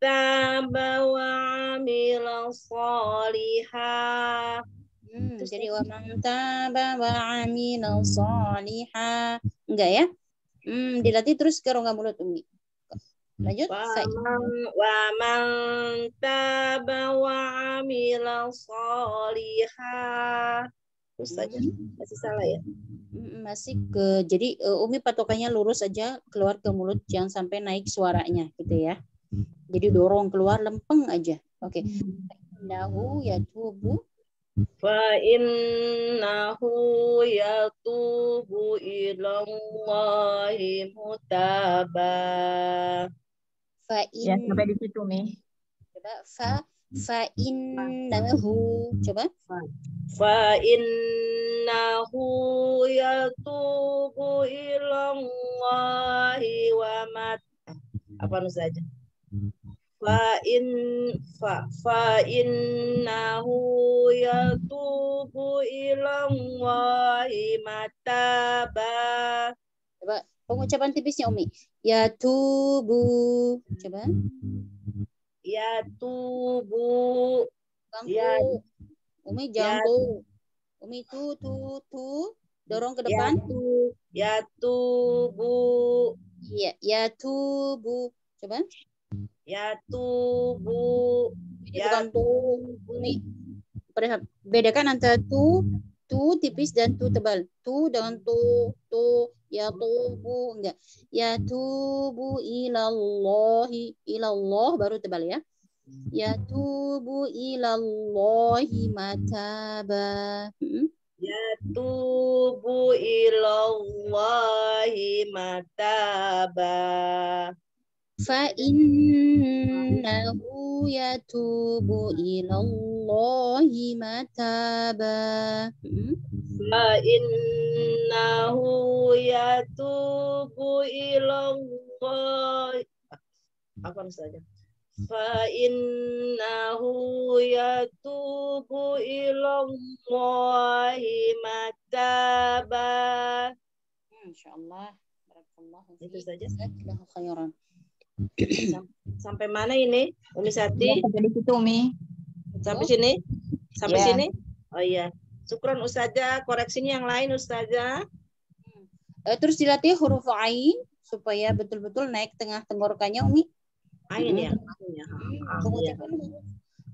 taba wa amila saliha hmm, jadi waman taba wa amila saliha Enggak ya? Hmm, hmm, dilatih terus ke rongga mulut Umi. Hmm. Lanjut. man taba wa amila solihah. Terus saja. Hmm. Masih salah ya? Masih ke, jadi eh, Umi patokannya lurus aja keluar ke mulut. Jangan sampai naik suaranya gitu ya. Jadi dorong keluar lempeng aja. Oke. Okay. Nahu ya tubuh فإنه يتوب إلى mutaba fa in ya, sampai di situ nih. Coba fa fa innahu coba fa innahu yatubu ila Allah wa mat apa nusa saja فإن فإنه يتوب إلى الله متابا Coba pengucapan tipisnya Umi. Ya tubu. Coba. Ya tubu. Ya. Umi jangan Umi tu tu tu dorong ke depan. Ya, tu, ya tubu. ya tubu. Coba ya tubuh, ya tubuh. bedakan antara tu tu tipis dan tu tebal tu dengan tu tu ya tubuh enggak ya tubuh ilallahi ilallah baru tebal ya ya tubuh ilallahi mataba hmm? ya tubuh ilallahi mataba Fa يتوب إلى الله متابا Innahu hmm? يتوب إلى الله apa misalnya innahu yatubu ilallahi mataba insyaallah barakallahu fiik itu saja khairan Sampai mana ini, Umi Sati? Iya, sampai di situ, Umi. Sampai sini? Sampai yeah. sini? Oh iya. Sukron Ustazah, koreksinya yang lain Ustazah. uh, terus dilatih huruf ain supaya betul-betul naik tengah tenggorokannya Umi. Ain ya. Hmm. Kemudian iya.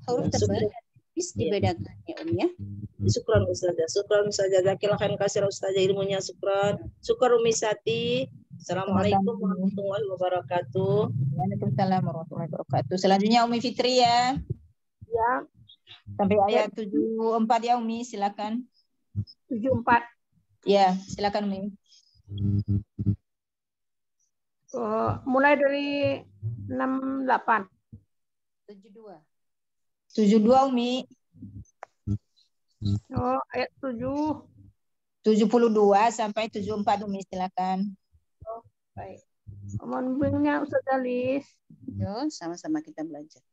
huruf tebal tipis iya. dibedakan ya Om ya. Hmm. Syukran Ustazah. Syukran Ustazah. Zakilahkan kasir Ustazah ilmunya Syukran. Syukran Umi Sati. Assalamualaikum warahmatullahi wabarakatuh. Waalaikumsalam warahmatullahi wabarakatuh. Selanjutnya Umi Fitri ya. Ya. Sampai ayat 74 ya Umi, silakan. 74. Ya, silakan Umi. Uh, mulai dari 68. 72. 72 Umi. Oh, ayat 7. 72 sampai 74 Umi silakan. Oh, baik. Mohon bimbingnya Ustaz Alis. Yo, sama-sama kita belajar.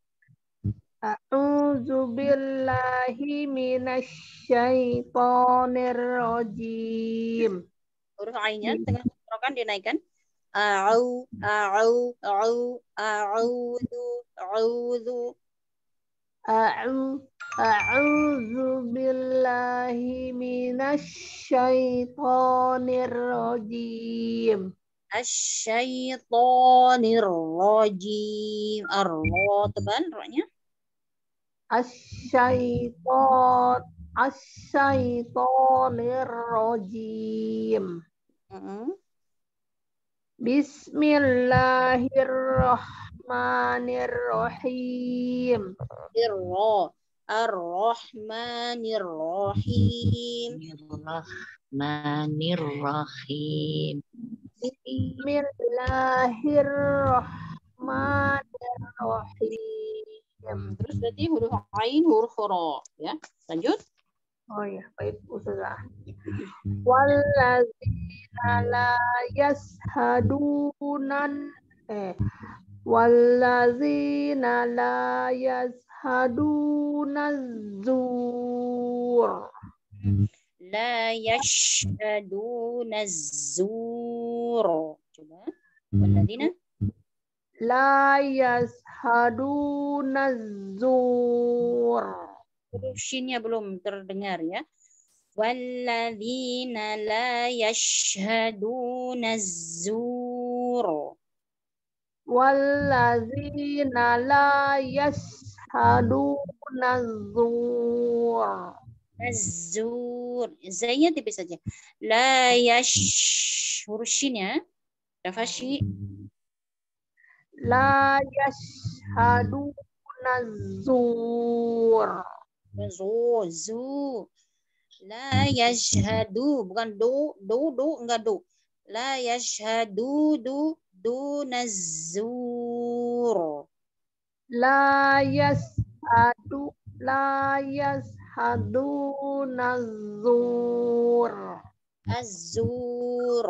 A'udzu billahi minasyaitonir rajim. Huruf ainnya tengah kan dinaikkan. A'u a'u a'u a'udzu a'udzu A'udzu billahi minasyaitonir rajim. Asyaitonir rajim. Allah teban roknya. Asyaiton asyaitonir rajim. Mm -hmm. Bismillahirrahmanirrahim. Ar-Rahmanir-Rahim. ar Ar-Rahmanir-Rahim. Ar-Rahmanir-Rahim. Bismillahirrahmanirrahim. Terus berarti huruf ain, huruf ro, ya. Lanjut. Oh ya, baik Ustazah. Wallazina la yashadunan eh Wallazina la yazhaduna zur. La yashhaduna zur. Coba. Wallazina. La yazhaduna shinnya belum terdengar ya. Walladzina la yashhaduna zur. Wallazina la yashadu nazur. Nazur. Zainya tipis saja. La yash. Huruf shin ya. Rafashi. La yashadu nazur. Nazur. Zur. La yashadu Bukan do. Do. Do. Enggak do. La yashhadu. Do dunazur la adu la hadu, nazur azur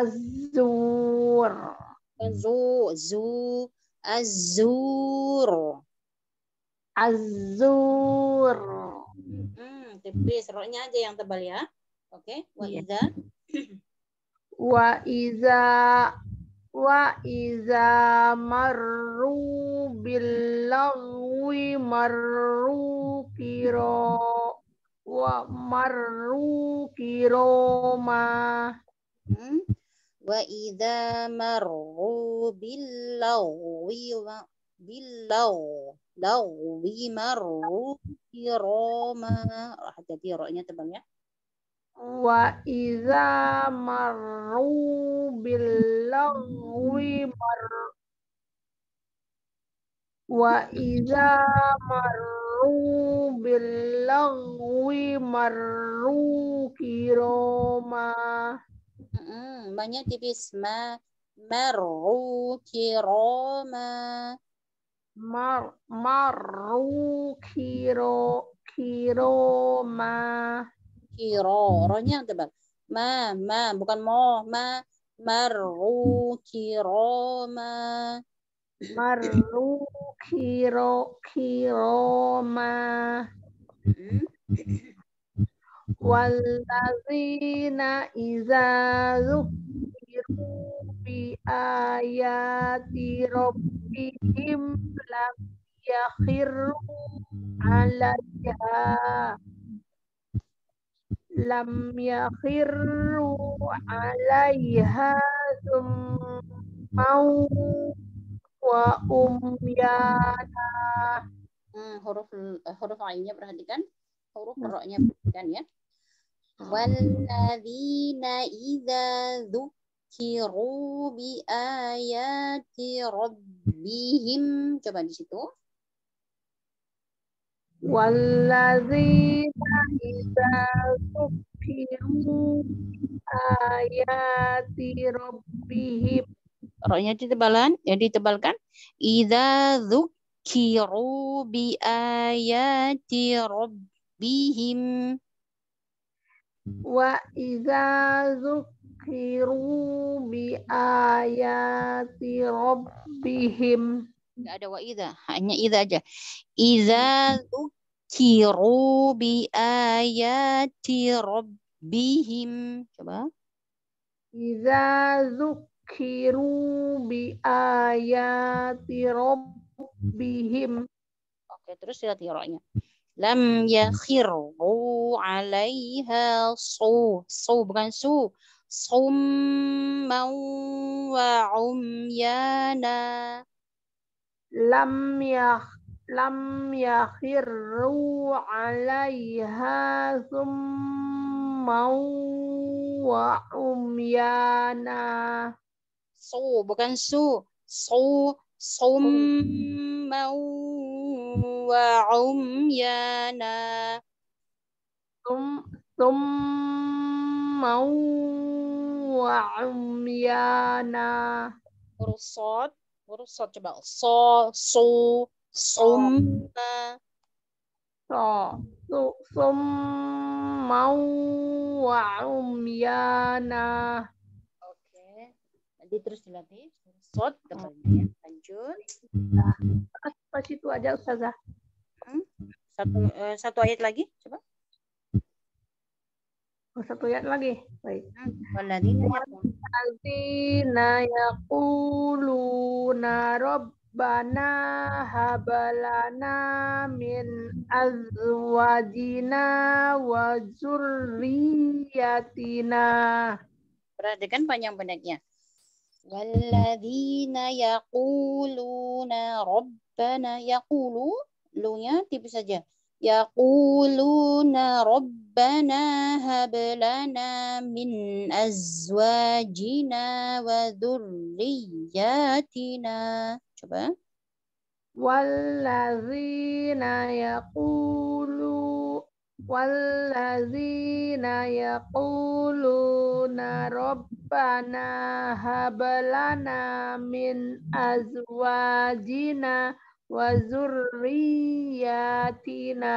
azur azu zu azur azur hmm, tipis roknya aja yang tebal ya oke okay. Iya. wa yeah wa iza wa iza marru billawi marru kiro wa marru kiro ma hmm? wa iza marru billawi wa billaw lawi marru ma jadi ro roknya tebal ya wa iza marru maru lagwi mar wa maru marru bil marru kiroma hmm, banyak tipis ma marru kiroma mar marru kiro kiroma marukiro rohnya yang tebal ma ma bukan mo ma Maru kiro ma maru kiro ma Waladzina iza zukiru bi ayati rabbihim lam yakhiru alaiha ya lam yakhiru alaiha mau wa umyana. Hmm, huruf uh, huruf ainnya perhatikan, huruf hmm. roknya perhatikan ya. Walladzina idza dzukiru bi ayati rabbihim. Coba di situ. والذين إذا ذكروا آيات ربهم ditebalan, ya ditebalkan. Iza zukiru bi ayati rabbihim wa iza zukiru bi ayati rabbihim nggak ada wa iza, hanya iza aja Iza zukiru bi ayati rabbihim coba Iza zukiru bi ayati rabbihim oke terus lihat iroknya lam yakhiru alaiha su su bukan su Summa wa umyana lam yah lam yakhirru alaiha thumma wa umyana su bukan su su summa wa umyana Sum summa wa umyana huruf huruf so coba so su som so su sum mau wa umyana oke okay. nanti terus dilatih so kembali ya. lanjut nah, pas itu aja ustazah hmm? satu eh, satu ayat lagi coba Oh, satu ayat lagi. Baik. Waladina yaquluna rabbana habalana min azwajina wa dzurriyyatina. Perhatikan panjang pendeknya. Waladina yaquluna rabbana yaqulu lunya tipis saja. يقولون ربنا هب لنا من أزواجنا وذرياتنا والذين يقولون والذين يقولون ربنا هب لنا من أزواجنا wa zurriyatina.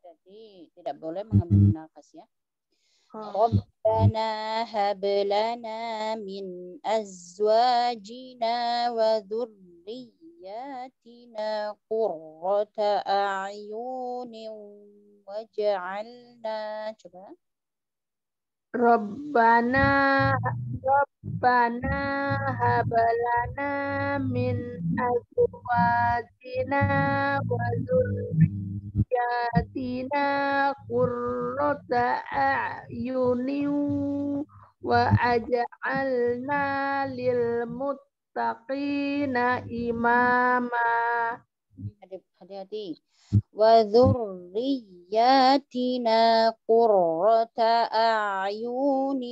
Jadi tidak boleh mengambil hmm. nafas ya. Rabbana hab lana min azwajina wa dhurriyyatina qurrata a'yunin waj'alna coba Rabbana Rabbana habalana min azwajina wa dzurriyyatina qurrata a'yunin wa aj'alna lil muttaqina imama. Hati-hati. وذرياتنا قرة أعين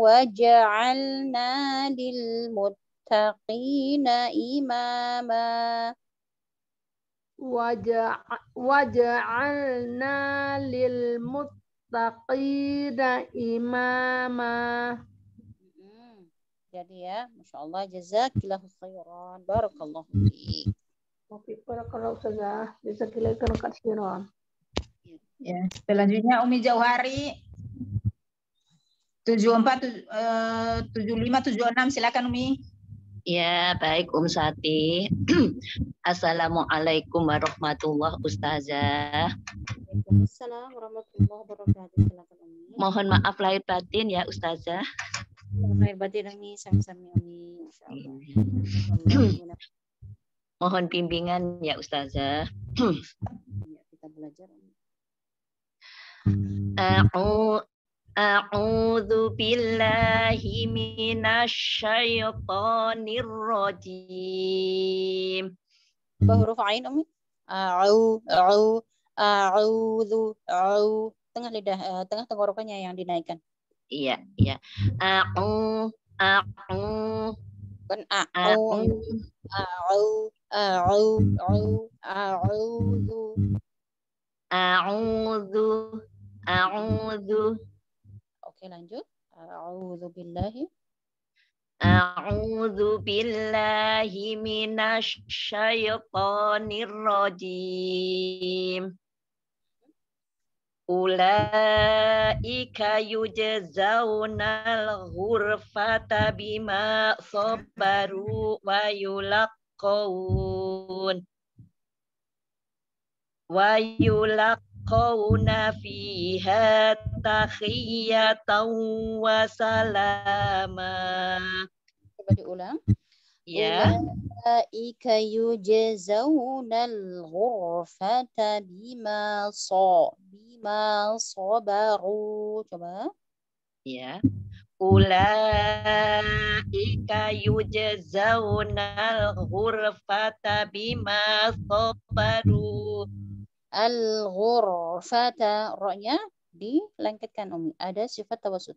وجعلنا للمتقين إماما وجع... وجعلنا للمتقين إماما jadi ya, Masya Allah, jazakillahu khairan, barakallahu fiik. kalau sudah bisa kilikan katsiron. Ya, ya, selanjutnya Umi Jauhari 74 75 76 silakan Umi. Ya, baik Um Sati. Assalamualaikum warahmatullahi Ustazah. Waalaikumsalam warahmatullahi wabarakatuh. Silakan Umi. Mohon maaf lahir batin ya Ustazah. Lahir batin Umi, sama-sama Umi. Insyaallah. Mohon bimbingan ya Ustazah. ya, kita belajar. A'udzu billahi minasyaitonir rajim. Apa huruf ain Umi? A'u a'u a'udzu a'u tengah lidah eh, tengah tenggorokannya yang dinaikkan. Iya, iya. A'u a'u kan a'u a'u Hmm. A'udhu A'udhu A'udhu Oke lanjut A'udhu billahi A'udhu billahi minash shayqanir rajim Ulaika yujazawna al-ghurfata bima sabaru wa yulaq يلقون ويلقون فيها تحية وسلاما Coba diulang. Ya. Ulaika yujzauna al-ghurfata bima so bima sabaru. Coba. Ya. Yeah. Ulaika yujzauna al-ghurfata bima sabaru. Al-ghurfata roknya dilanggitkan Umi. Ada sifat tawasud.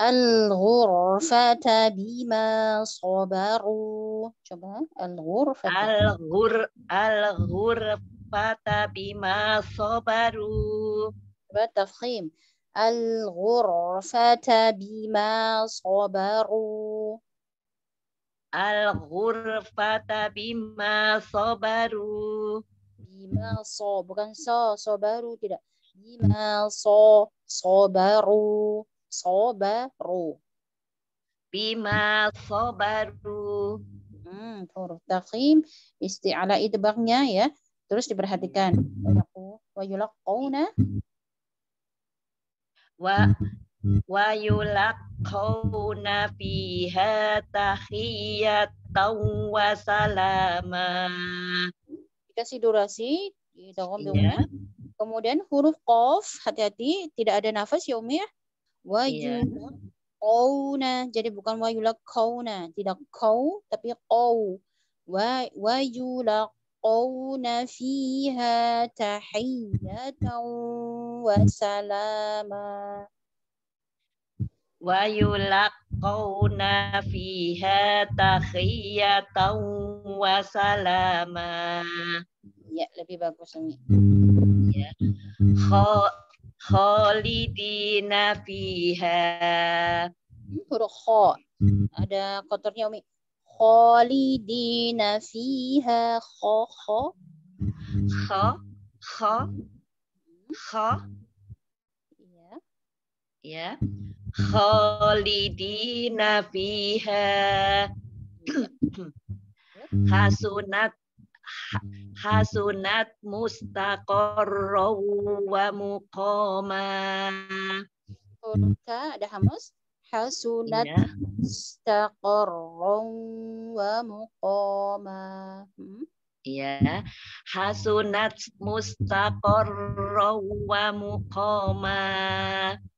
Al-ghurfata bima sabaru. Coba al-ghurfata. Al-ghur al-ghurfata bima sabaru. Coba tafkhim. al بما bima sabaru al صبروا bima so bukan so so baru tidak bima so so baru so baru bima so baru hmm huruf takhim isti'ala idbarnya ya terus diperhatikan hmm. wa yulaquna wa hmm. wa yulaqawna fiha tahiyatan wa salama. Dikasih durasi kita dalam yeah. Kemudian huruf qaf, hati-hati, tidak ada nafas ya Umi ya. Iya. Wa yeah. jadi bukan wa yulaqawna, tidak kau tapi qaw. Wa wa yulak يلقون فيها تحية وسلاما ويلقون فيها تحية وسلاما يا ya, lebih bagus ini ya khalidina fiha hmm, huruf kha ada kotornya Umi khalidina fiha kha kha kha kha kha ya ya khalidina fiha hasunat hasunat mustaqarraw wa muqama Turka ada hamus hasunat iya. mustaqarran wa muqama. Ya, hasunat mustaqarrun wa muqama.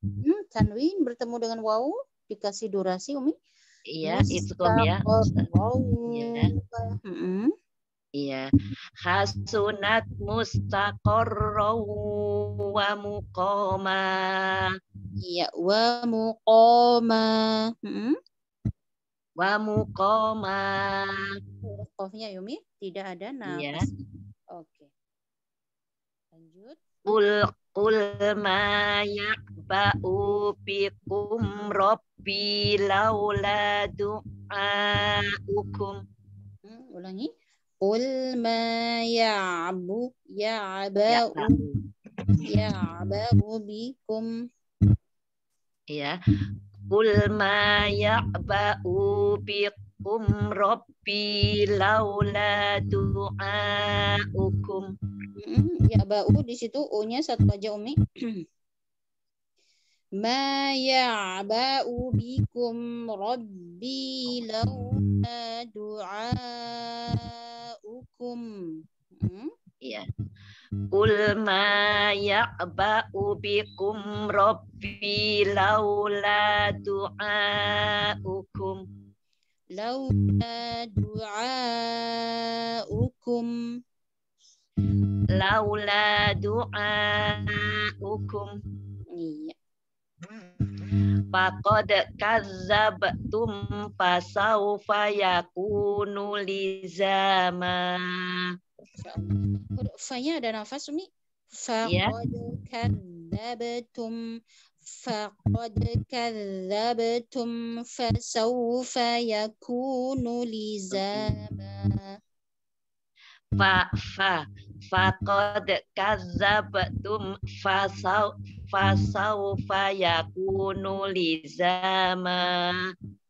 Hmm, tanwin bertemu dengan wau dikasih durasi Umi. Iya, itu ya. ya. Iya. Hmm. Hasunat mustaqarraw wa muqama. Iya, wa muqama. Hmm? Wa muqama. Huruf kofnya Yumi tidak ada nafas. Iya. Oke. Lanjut. Kul kul ma yakba'u bikum rabbi laula du'aukum. Hmm, ulangi. Qul ma ya'bu ya'ba'u ya'ba'u bikum ya Qul ma ya'ba'u bikum rabbi laula du'a'ukum. Ya'ba'u di situ U-nya satu aja Umi. ma ya'ba'u bikum rabbi laula du'aukum. Hmm? Iya. Kul ma ya'ba'u bikum rabbi laula du'aukum. Laula du'aukum. Laula du'aukum. Iya faqad kazzabtum fasawfa yakunu lizama fa-nya ada nafas Umi iya. faqad ya. kadzabtum faqad kadzabtum fasawfa yakunu lizama fa fa faqad kazzabtum fasaw fasaufa yakunu lizama.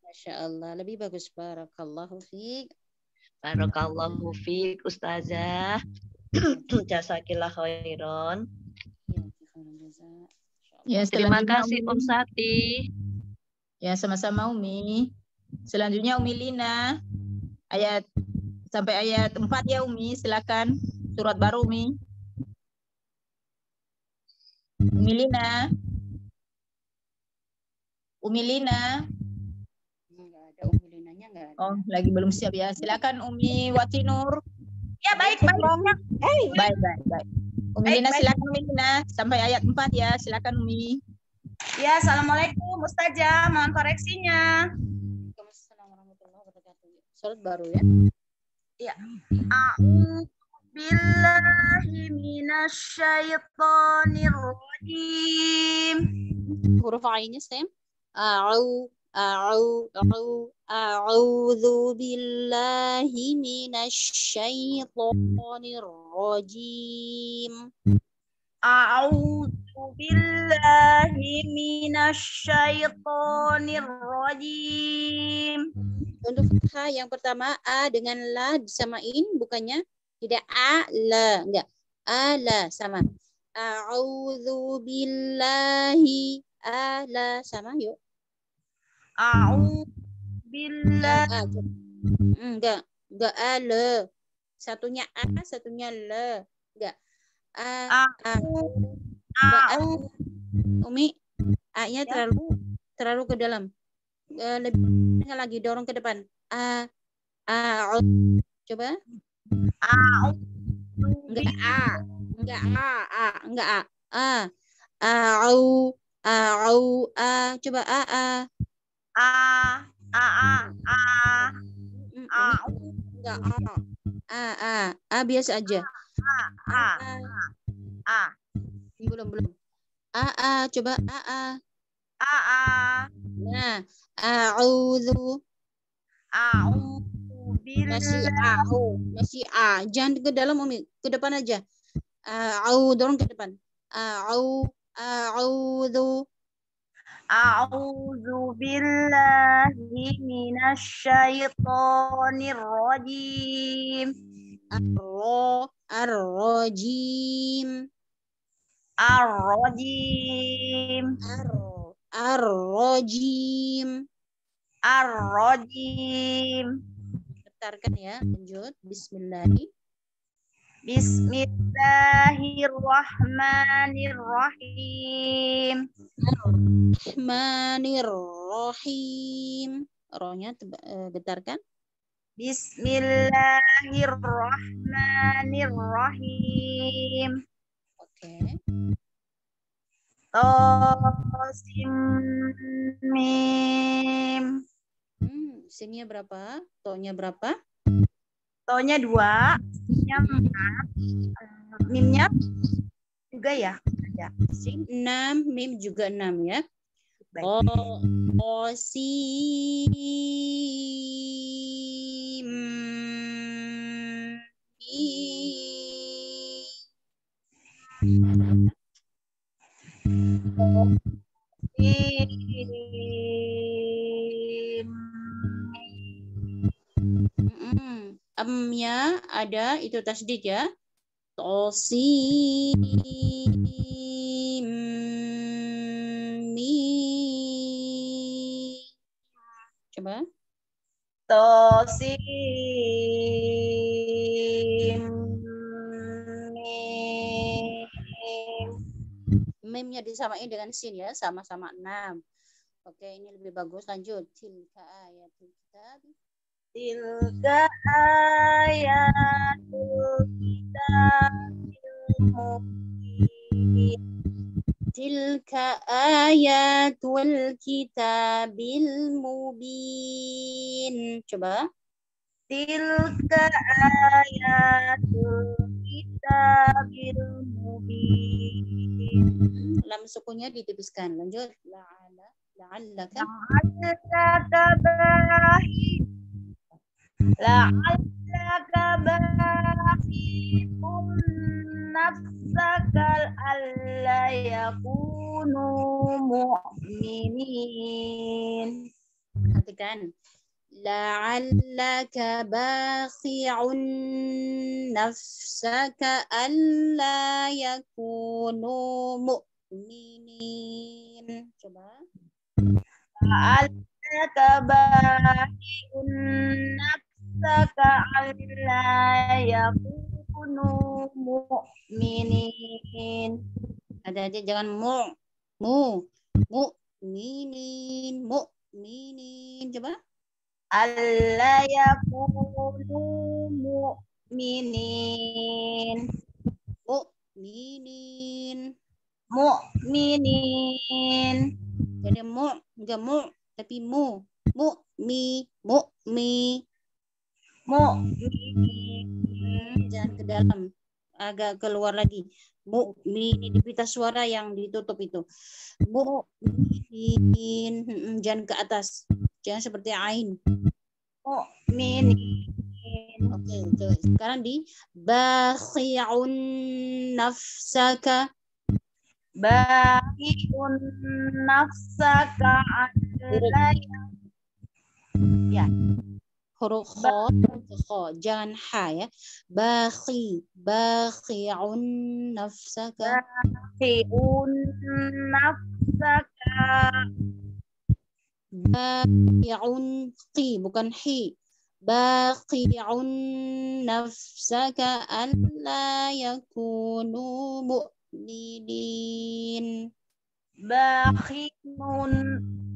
Masya Allah, lebih bagus. Barakallahu fiq. Barakallahu fiq, Ustazah. Jasakillah khairan. Ya, ya Terima kasih Om um Sati. Ya, sama-sama Umi. Selanjutnya Umi Lina. Ayat sampai ayat 4 ya Umi, silakan. Surat baru Umi. Umilina. Umilina. Enggak ada Umilinanya enggak Oh, lagi belum siap ya. Silakan Umi Watinur. Ya, baik, baik. Hey. Baik, baik, baik. Umilina baik, silakan Umilina sampai ayat 4 ya. Silakan Umi. Ya, Assalamualaikum Ustazah. mohon koreksinya. Waalaikumsalam warahmatullahi wabarakatuh. Surat baru ya. Iya. A'udzu billahi minasyaitonir rajim. Huruf ainnya same. A'u A'u A'udzu billahi minasyaitonir rajim. A'udzu billahi minasyaitonir rajim. Untuk H yang pertama A dengan La disamain bukannya tidak a la enggak. a la sama. A'udzu billahi la sama yuk. A'udzu billahi. Enggak, enggak la. Satunya a, satunya la. Enggak. A, a. a. a. Umi, a-nya ya. terlalu terlalu ke dalam. lebih lagi dorong ke depan. A, a, coba. A oh, enggak A enggak A A enggak A A A au A au A coba A A A A A A A mm, mm, mm. enggak A A A A biasa aja A A A belum belum A A coba A A A A nah A a'udzu masih A. Masih A. Jangan ke dalam Umi. Ke depan aja. Uh, dorong ke depan. Uh, au do eh, A'udzu billahi minasyaitonir rajim. Ar-ro ar-rajim. Ar-rajim. Ar-rajim. ar daftarkan ya. Lanjut. Bismillahirrahmanirrahim. Bismillahirrahmanirrahim. Bismillahirrahmanirrahim. Rohnya eh, getarkan. Bismillahirrahmanirrahim. Oke. Okay. Tosim mim. Hmm, Sinnya berapa? Tonya berapa? Tonya dua, sinnya empat, eh, mimnya juga ya? Ada. Sin enam, mim juga enam ya. Baik. O, o si mi. Hmm. O, si. Mm -mm. ada itu tasdid ya. Tosim mi. Coba. Tosim mi. Mimnya disamain dengan sin ya, sama-sama enam. Oke, ini lebih bagus. Lanjut. Tilka ayatul kitab. Tilka hmm. ayatul kitabil mubin. Tilka ayatul kitabil mubin. Coba. Tilka ayatul kitabil mubin. Lam sukunya ditipiskan. Lanjut. La'ala. La'allaka. La'allaka tabahid. لعلك باخيكم نفسك ألا يكونوا مؤمنين لعلك باخع نفسك ألا يكونوا مؤمنين لعلك باخع نفسك Saka'alla yakunu mu'minin. Ada aja jangan mu. Mu. Mu'minin. Mu'minin. Coba. Alla yakunu mu'minin. Mu'minin. Mu'minin. Jadi mu. Enggak mu. Tapi mu. Mu. Mi. Mu. Mi mu hmm. hmm, jangan ke dalam agak keluar lagi ini di pita suara yang ditutup itu min hmm, jangan ke atas jangan seperti ain min oke okay, sekarang di bakhiyun nafsaka bakhiyun nafsaka ya خروخ خ جان حايا باخي باخي عن نفسك باخي عن نفسك باخي عن قي بكن حي باقي عن نفسك ألا يكونوا مؤمنين باقي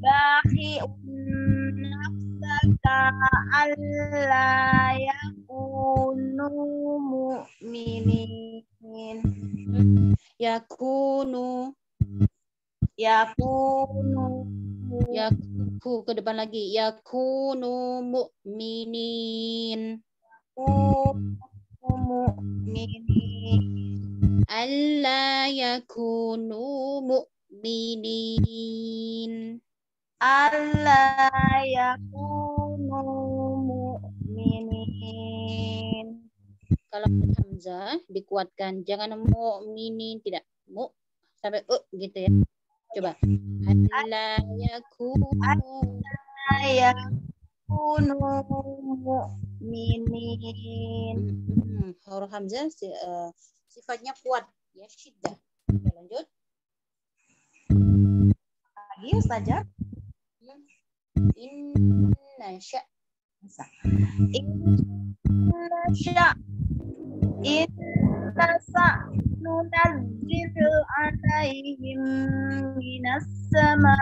باقي نفسك Asa alla yakunu mu'minin. Yakunu. Yakunu. Yaku ke depan lagi. Yakunu mu'minin. Yakunu mu'minin. Alla yakunu mu'minin. Alla yakunu kalau hamzah dikuatkan, jangan minin tidak mu sampai u gitu ya. Coba. alayaku yakunu yakunu mu'minin. Hmm, huruf hamzah uh, sifatnya kuat ya syiddah. Ya, lanjut. Lagi saja. Hmm. Inna sya. Inna nasya in nasa nunazzilu alaihim minas samai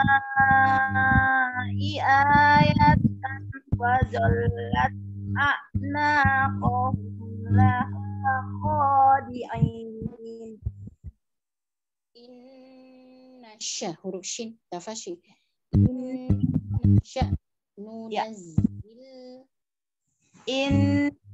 ayatan fazallat a'naqahum laha khadi'in inna sya huruf shin tafashi ya. inna sya nunazzil in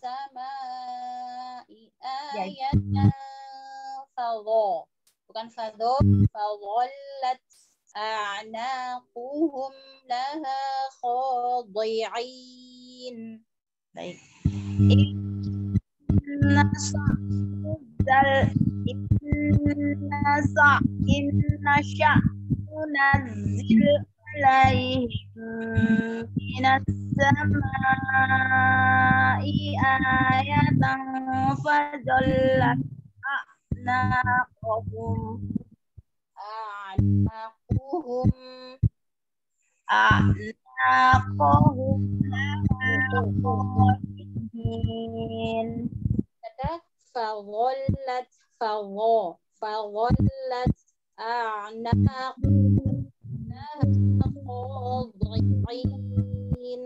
السماء آية فضا bukan fadho fadhallat a'naquhum laha khadi'in baik inna sa'udal inna sa' inna sya'unazzil alaihim minas samai ayatan fadallat a'naqahum a'naqahum a'naqahum a'naqahum kata fadallat fadallat fadallat الضالين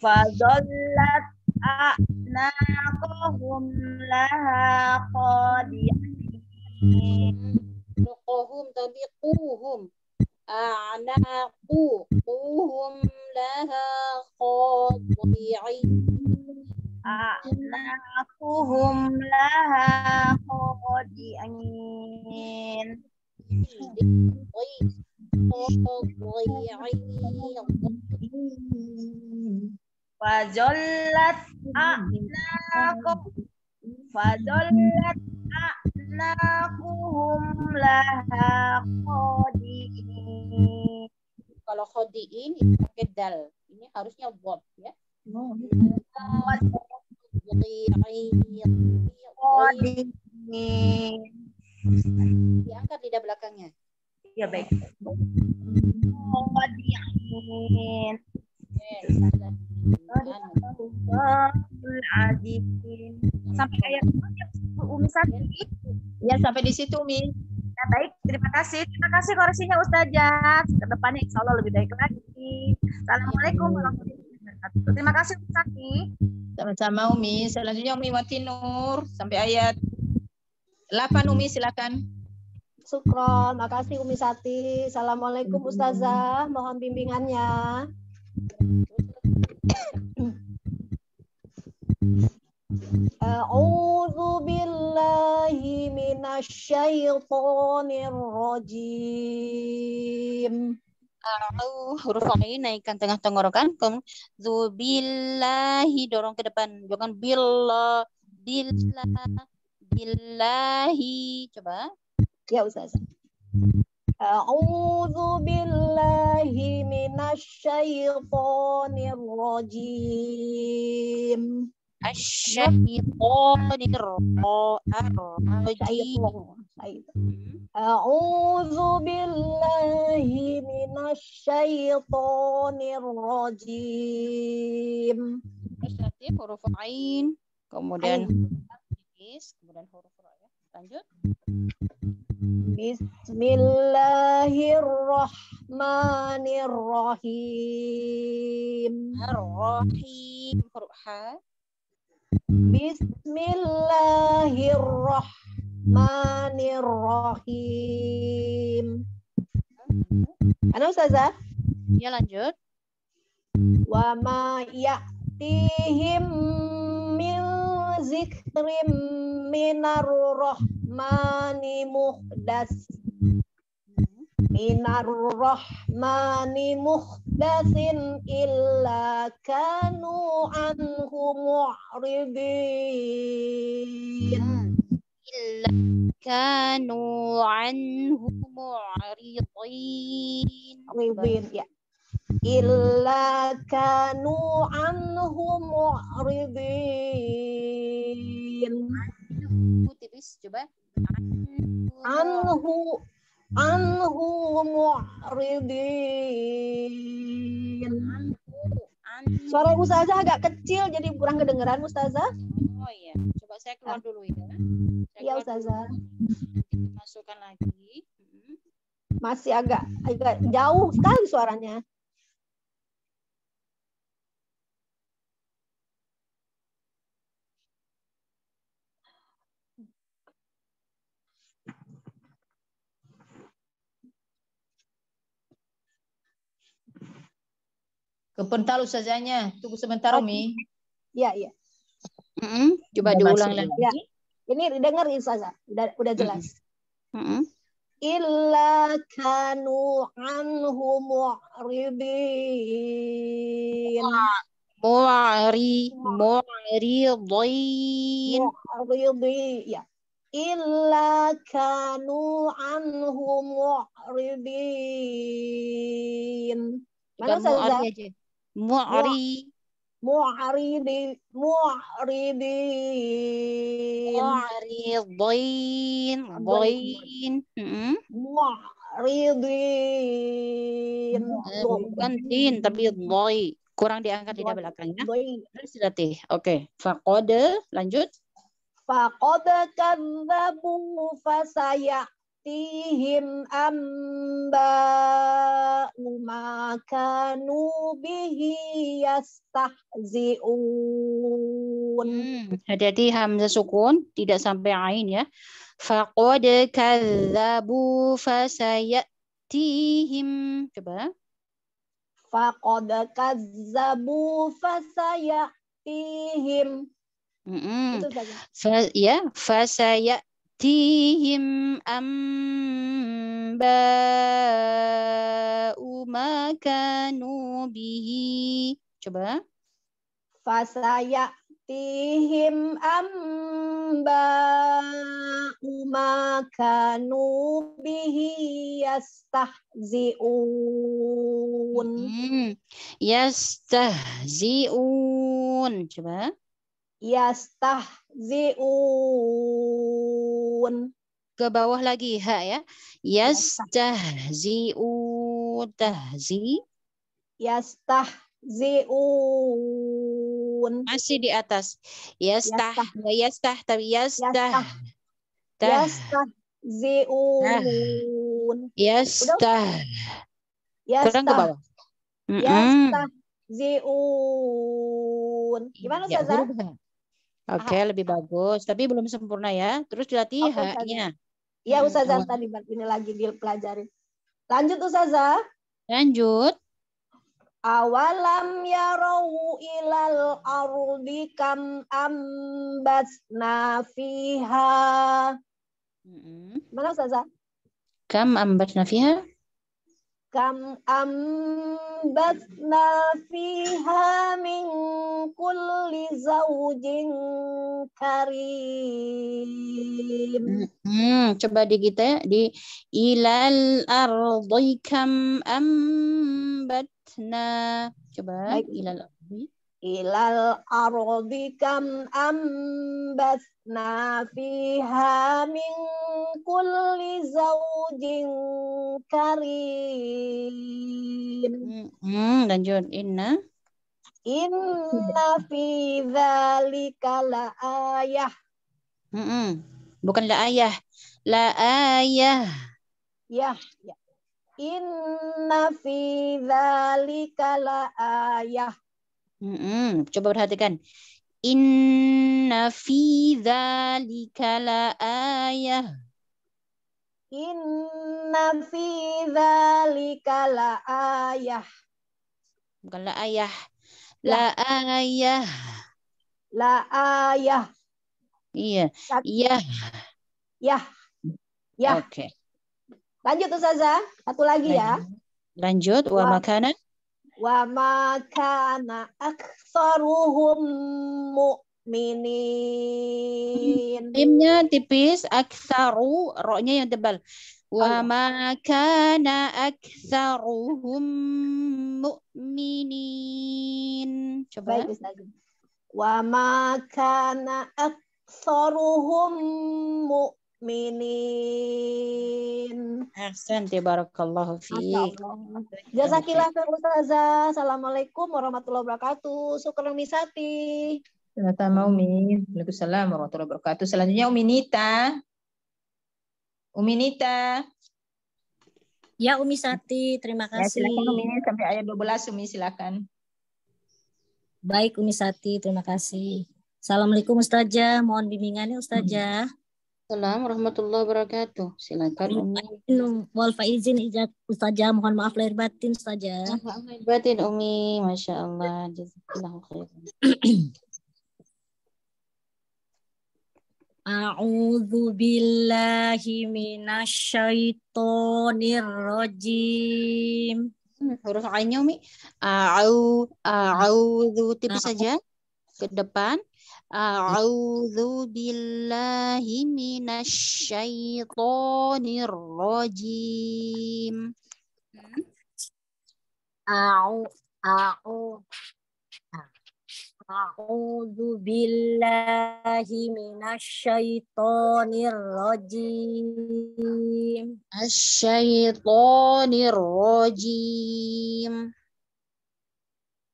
فضلت أعناقهم لها خادعين أعناقهم تبقوهم أعناقهم Fazollat a'nakum Fazollat a'nakuhum laha khodi'in Kalau khodi'in itu pakai dal Ini harusnya bob ya Khodi'in Diangkat lidah belakangnya Ya baik Khodi'in di hmm. sampai kayak Umi Santi. Ya sampai di situ Umi. Ya baik, terima kasih. Terima kasih koreksinya Ustazah. Kedepannya insya Allah lebih baik lagi. Assalamualaikum warahmatullahi Terima kasih Umi Santi. Sama-sama Umi. Selanjutnya Umi Wati Nur sampai ayat 8 Umi silakan. Sukron, makasih Umi Sati. Assalamualaikum Ustazah, mohon bimbingannya. A'udzu billahi minasyaitonir rajim. A'u huruf ini naikkan tengah tenggorokan. Zu billahi dorong ke depan. Jangan billa billa billahi. Coba. Ya Ustaz. A'udzu billahi minasyaitonir rajim. الشيطان أعوذ بالله من الشيطان الرجيم huruf ain, kemudian is, kemudian huruf ya. Lanjut. Bismillahirrahmanirrahim. rahim Huruf ha. Bismillahirrahmanirrahim. Ana Ustazah? Ya lanjut. Wa ma ya'tihim min zikrim minar rahmani muhdas minar rahmani muhdatsin illa kanu anhu mu'ridin illa kanu anhu mu'ridin mu'ridin ya illa kanu anhu mu'ridin tipis coba anhu anhu mu'ridin. Suara Ustazah agak kecil jadi kurang kedengeran Ustazah. Oh iya, coba saya keluar dulu ya. Iya Ustazah. Masukkan lagi. Hmm. Masih agak agak jauh sekali suaranya. Ke Pentalo sajanya. Tunggu sebentar, Umi. Iya, iya. Mm -hmm. Coba Udah diulang lagi. Ya. Ini dengar Ustazah. Udah, udah jelas. Mm -hmm. Illa kanu anhu mu'ridin. Mu'ri, mu'ridin. Mu'ridin, ya illa kanu anhu mu'ridin. Mana saja? mu'ri mu'ridi mu'ridi mu'ridin boin mu'ridin eh, bukan din tapi doi kurang diangkat di belakangnya terus dilatih oke okay. fakode lanjut fakode kadzabu fasaya يأتيهم amba maka كانوا به hmm, jadi hamzah sukun tidak sampai ain ya faqad kadzabu fasayatihim coba faqad kadzabu fasayatihim mm -mm. Itu saja. Fa, ya fasayat تأتيهم أنباء ما كانوا به coba فسيأتيهم أنباء ما كانوا به يستهزئون يستهزئون coba يستهزئون zi'un. Ke bawah lagi ha ya. Yastahzi'u tahzi. Yastahzi'un. Masih di atas. Yastah ya, yastah tapi yastah. Yastah. Yastah. Yastah. Kurang ke bawah. Yastah. Zi'un. Gimana ya, Ustazah? Ya, Oke, okay, ah. lebih bagus. Tapi belum sempurna ya. Terus dilatih okay, ya. Iya, hmm, Ustazah hmm. tadi ini lagi dipelajari. Lanjut Ustazah. Lanjut. Awalam yarau ilal ardi kam ambatna fiha. Hmm. Mana Ustazah? Kam ambatna fiha? kam ambatna fiha min kulli zaujin karim hmm, coba di kita ya. di ilal ardi kam ambatna coba Baik. ilal ilal ardi kam ambatna fiha min kulli zaujin karim. Hmm, lanjut inna. Inna fi dzalika la ayah. hmm, -mm. Bukan la ayah. La ayah. Ya, ya. Inna fi dzalika la ayah. Hmm, mm Coba perhatikan. Inna fi dzalika ayah Inna fi dzalika ayah Bukan ayah la ayah Iya. Iya. Ya. Ya. Oke. Okay. Lanjut Ustazah, satu lagi Lanjut. ya. Lanjut wa makanan وما كان أكثرهم مؤمنين Timnya tipis, aksaru, roknya yang tebal. وما كان أكثرهم مؤمنين coba وما كان أكثرهم مؤمنين mukminin. Ahsanti barakallahu fiik. Jazakillah khair Ustazah. Assalamualaikum warahmatullahi wabarakatuh. Syukran misati. Sama-sama Umi. Waalaikumsalam warahmatullahi wabarakatuh. Selanjutnya Umi Nita. Umi Nita. Ya Umi Sati, terima kasih. Ya, silakan Umi sampai ayat 12 Umi silakan. Baik Umi Sati, terima kasih. Assalamualaikum Ustazah, mohon bimbingannya Ustazah. Hmm. Assalamualaikum warahmatullahi wabarakatuh. Silakan Umi. Wal faizin ijak Ustazah, mohon maaf lahir batin Ustazah. Maaf lahir batin Umi, Masya Allah. Jazakallahu khairan. A'udzu billahi minasyaitonir rajim. Hmm, huruf A-nya Umi. A'u a'udzu tipis saja ke depan. أعوذ بالله من الشيطان الرجيم أعوذ بالله من الشيطان الرجيم الشيطان الرجيم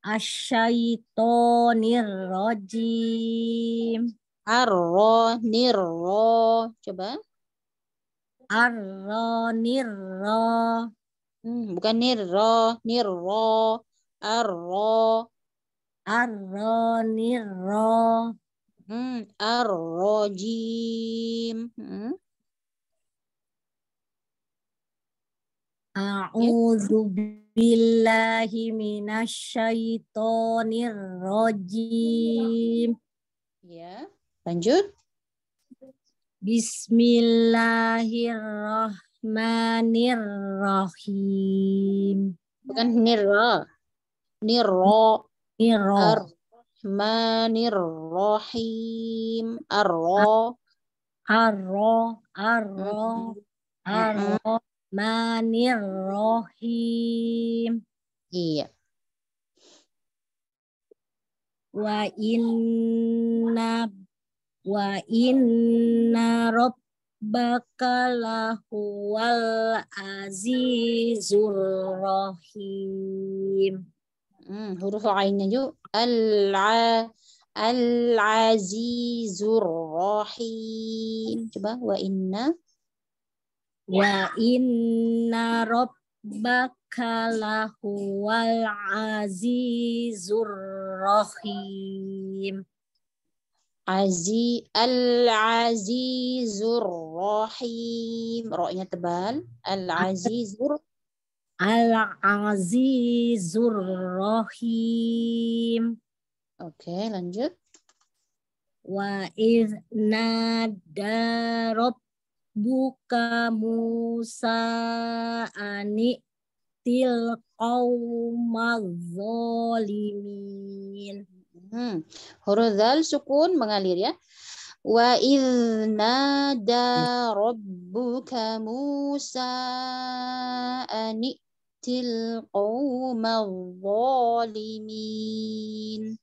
asyaitonir rojim. Arro nirro. Coba. Arro nirro. Hmm, bukan nirro, nirro. Arro. Arro nirro. Hmm, arrojim. Hmm. Iya. A'udzu billahi minasyaitonir rajim. Ya, lanjut. Bismillahirrahmanirrahim. Bukan nirro. Nirro. Nirro. Ar-Rahmanirrahim. ar ra ar ra ar ra ar Manirrohim. Iya. Wa inna wa inna rabbaka lahuwal azizur rahim. Hmm, huruf lainnya yuk. Al al azizur rahim. Hmm. Coba wa inna Wa inna rabbaka lahuwal azizur rahim. Aziz al-azizur rahim. Roknya tebal. Al-azizur Al-Azizur Rahim. Oke, okay, lanjut. Wa iz nadarob buka Musa ani til kaum dhalimin Hmm. Huruf zal sukun mengalir ya. Wa idna da rabbuka Musa ani til kaum zolimin.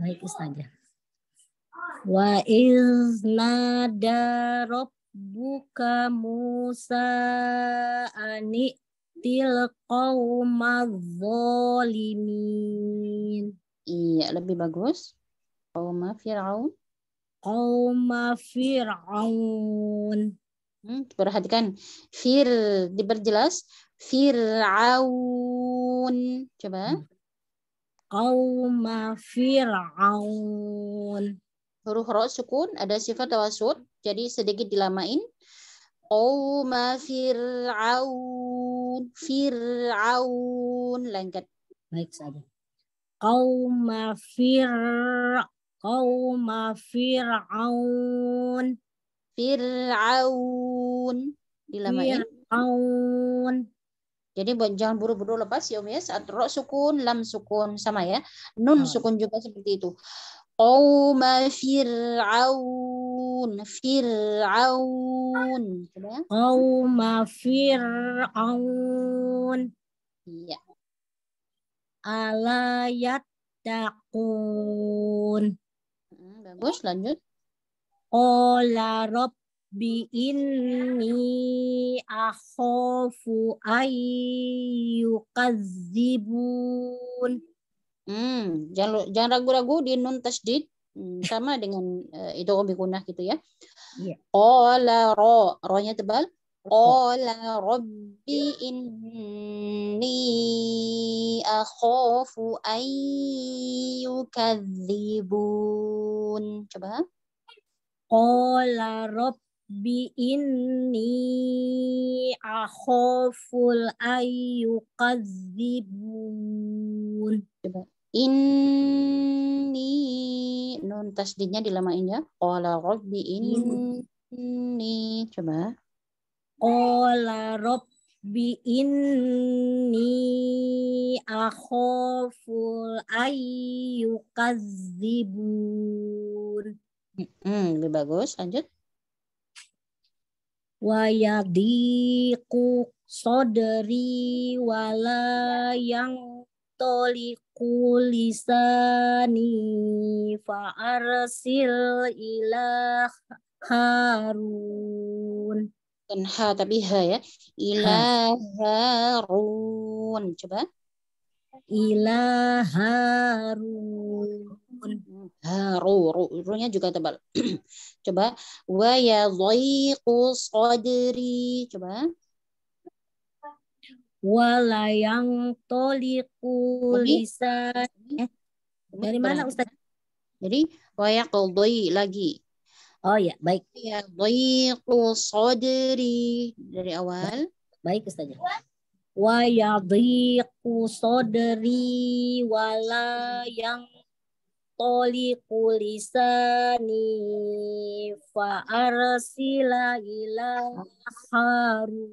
Baik Ustazah. Wa idna da rabbuka Buka Musa ani qaumadh Iya, lebih bagus. Qauma Fir'aun. Qauma Fir'aun. Hmm, perhatikan fir diperjelas Fir'aun. Coba. Qauma Fir'aun huruf ro sukun ada sifat tawasud jadi sedikit dilamain qauma fir'aun fir'aun lengket baik saja qauma fir qauma fir'aun fir'aun dilamain fir'aun jadi jangan buru-buru lepas ya Om ya. Saat ro sukun, lam sukun sama ya. Nun ah. sukun juga seperti itu. قوم فرعون فرعون قوم فرعون ya ala yattaqun bagus lanjut Ola Robbi inni akhofu ayyukazibun. Hmm, jangan jangan ragu-ragu di nun tasdid hmm, sama dengan uh, itu bikunah gitu ya. Iya. Qala yeah. ro, ro-nya tebal. Qala rabbi inni akhafu an yukadzibun. Coba. Qala rabbi inni akhaful ayyukadzibun. Coba. Ini nun tasdidnya dilemain ya. Qala rabbi inni coba. Qala rabbi inni akhaful ayyukazzibun. Hmm, lebih bagus. Lanjut wayadiku soderi wala yang tolik kulisani fa arsil ilah Harun. Bukan ha tapi ha ya. Ilah Harun. Coba. Ilah Harun. Haru. Ruhnya juga tebal. Coba. Wa yadhiqu sadri. Coba yang toliku lisan eh, dari mana Ustaz? Jadi wayaqdi lagi. Oh ya, baik. Ya, dhiqu sadri dari awal. Baik, Ustaz. Wa dhiqu sadri wala yang toliku lisani fa arsila ila harun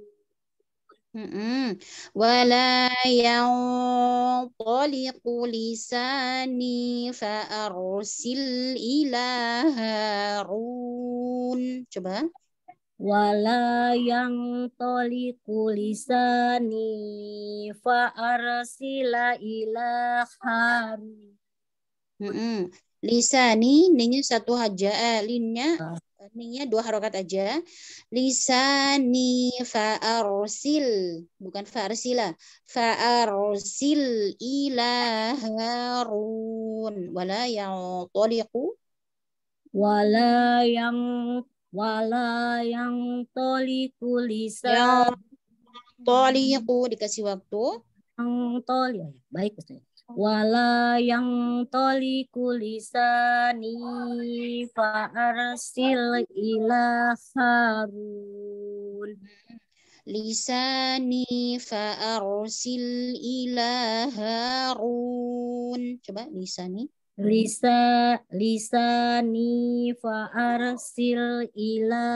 ولا ينطلق lisani fa فأرسل ila harun. coba wala yang toliku lisani fa arsila ila harun lisani ini satu haja eh, linnya ah. Ninya dua harokat aja. Lisani fa'arsil. Bukan fa'arsila. Fa'arsil ila harun. Wala yang toliku. Wala yang wala yang toliku lisan. Yang toliku dikasih waktu. Yang toliku. Baik, Ustaz wala yang toli kulisani arsil ila harun lisani arsil ila harun coba lisani Lisa lisani arsil ila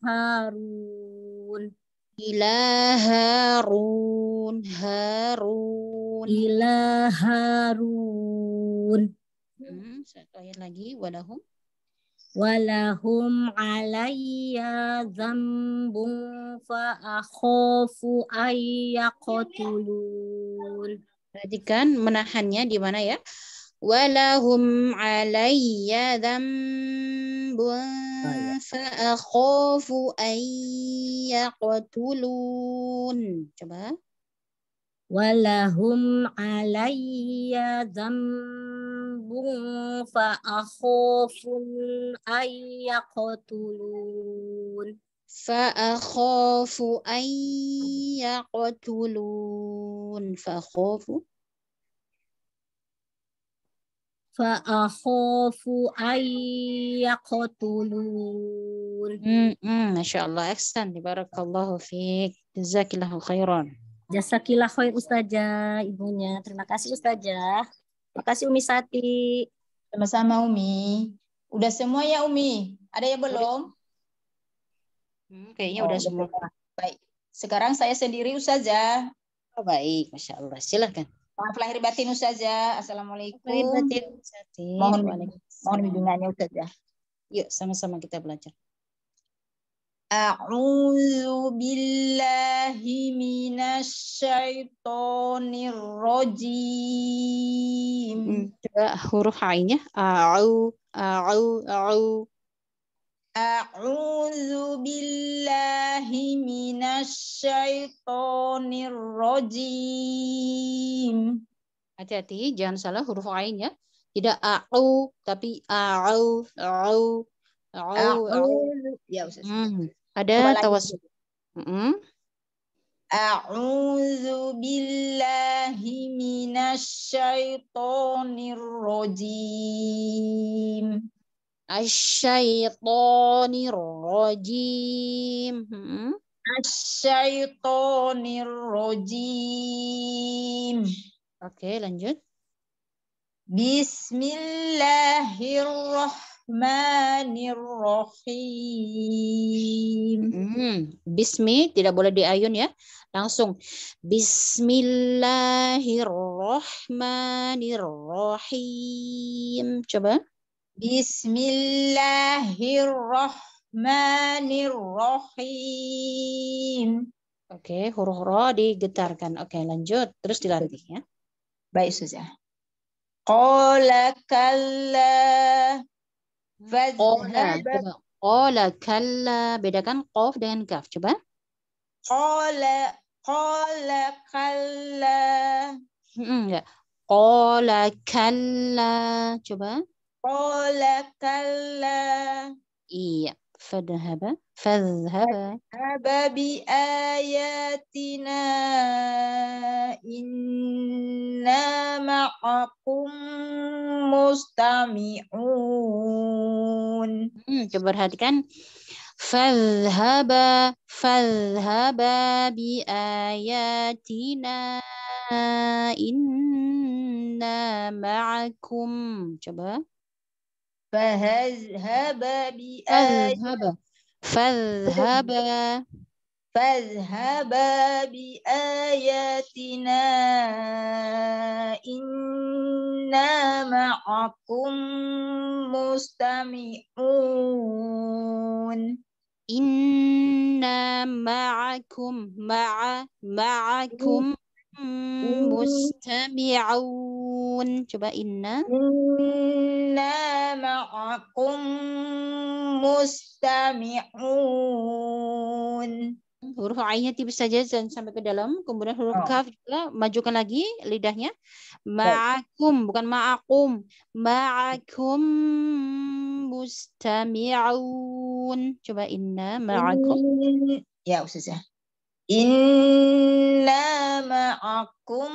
harun ila harun harun ila harun hmm, satu ayat lagi walahum walahum alayya zambun, fa akhafu ayyaqtulun perhatikan menahannya di mana ya ولهم علي ذنب طيب. فأخاف أن يقتلون coba ولهم علي ذنب فأخاف أن يقتلون فأخاف أن يقتلون فأخاف Fa ayyaqtulun. Mm -mm, Masya Allah, Ihsan, Barakallahu Fik, Jazakillahu khairan. Jazakillah khair Ustazah, ibunya. Terima kasih Ustazah. Terima kasih Umi Sati. Sama-sama Umi. Udah semua ya Umi? Ada yang belum? Hmm, kayaknya oh, udah semua. Baik. Sekarang saya sendiri Ustazah. Oh, baik, Masya Allah. Silahkan. Maaf lahir batin saja. Assalamualaikum. batin Mohon, mohon bimbingannya saja. Yuk sama-sama kita belajar. A'udzu billahi minasy syaithanir rajim. Hmm, coba huruf A-nya. A'u a'u a'u. أعوذ بالله من الشيطان الرجيم. Hati-hati, jangan salah huruf ain ya. Tidak a'u, tapi a'u, a'u, a'u, a'u. Ya, Ustaz. Hmm. Ada tawas. Hmm. A'udzu billahi minasy syaithanir rajim. Asyaitonir rajim. Hmm. Asyaitonir Oke, okay, lanjut. Bismillahirrahmanirrahim. Hmm. Bismi tidak boleh diayun ya. Langsung. Bismillahirrahmanirrahim. Coba. Bismillahirrahmanirrahim. Oke, huruf ro digetarkan. Oke, lanjut. Terus dilatih ya. Baik, Suza. Qala kalla fadhhaba. Qala kalla. Bedakan qaf dengan kaf. Coba. Qala qala kalla. Enggak. Hmm, ya. Qala kalla. Coba. قال كلا إي فذهب فذهب فذهب بآياتنا إنا معكم مستمعون كبرهاتكن hmm, فذهب فذهب بآياتنا إنا معكم شباب فاذهبا بآية فاذهبا فاذهبا بآياتنا إنا معكم مستمعون إنا معكم مع معكم mustami'un. Coba inna. Inna ma'akum mustami'un. Huruf ainya tipis saja dan sampai ke dalam. Kemudian huruf oh. kaf juga majukan lagi lidahnya. Ma'akum, bukan ma'akum. Ma'akum mustami'un. Coba inna ma'akum. Ya, Ustazah. Inna ma'akum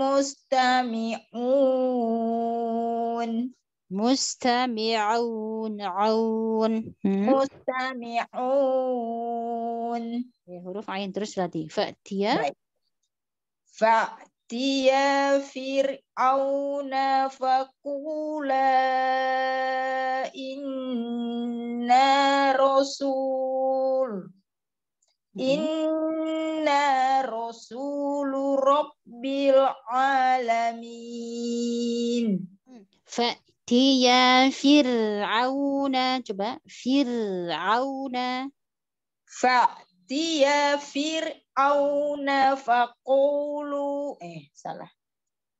mustami'un. Mustami'un. Aun. Hmm. Mustami'un. Ya, huruf ain terus berarti. Fa'tia. Fa'tia fir'auna faqula inna rasul. Mm-hmm. Inna rasulu rabbil alamin. Hmm. Fa'tiya fir'auna. Coba. Fir'auna. Fa'tiya fir'auna faqulu. Eh, salah.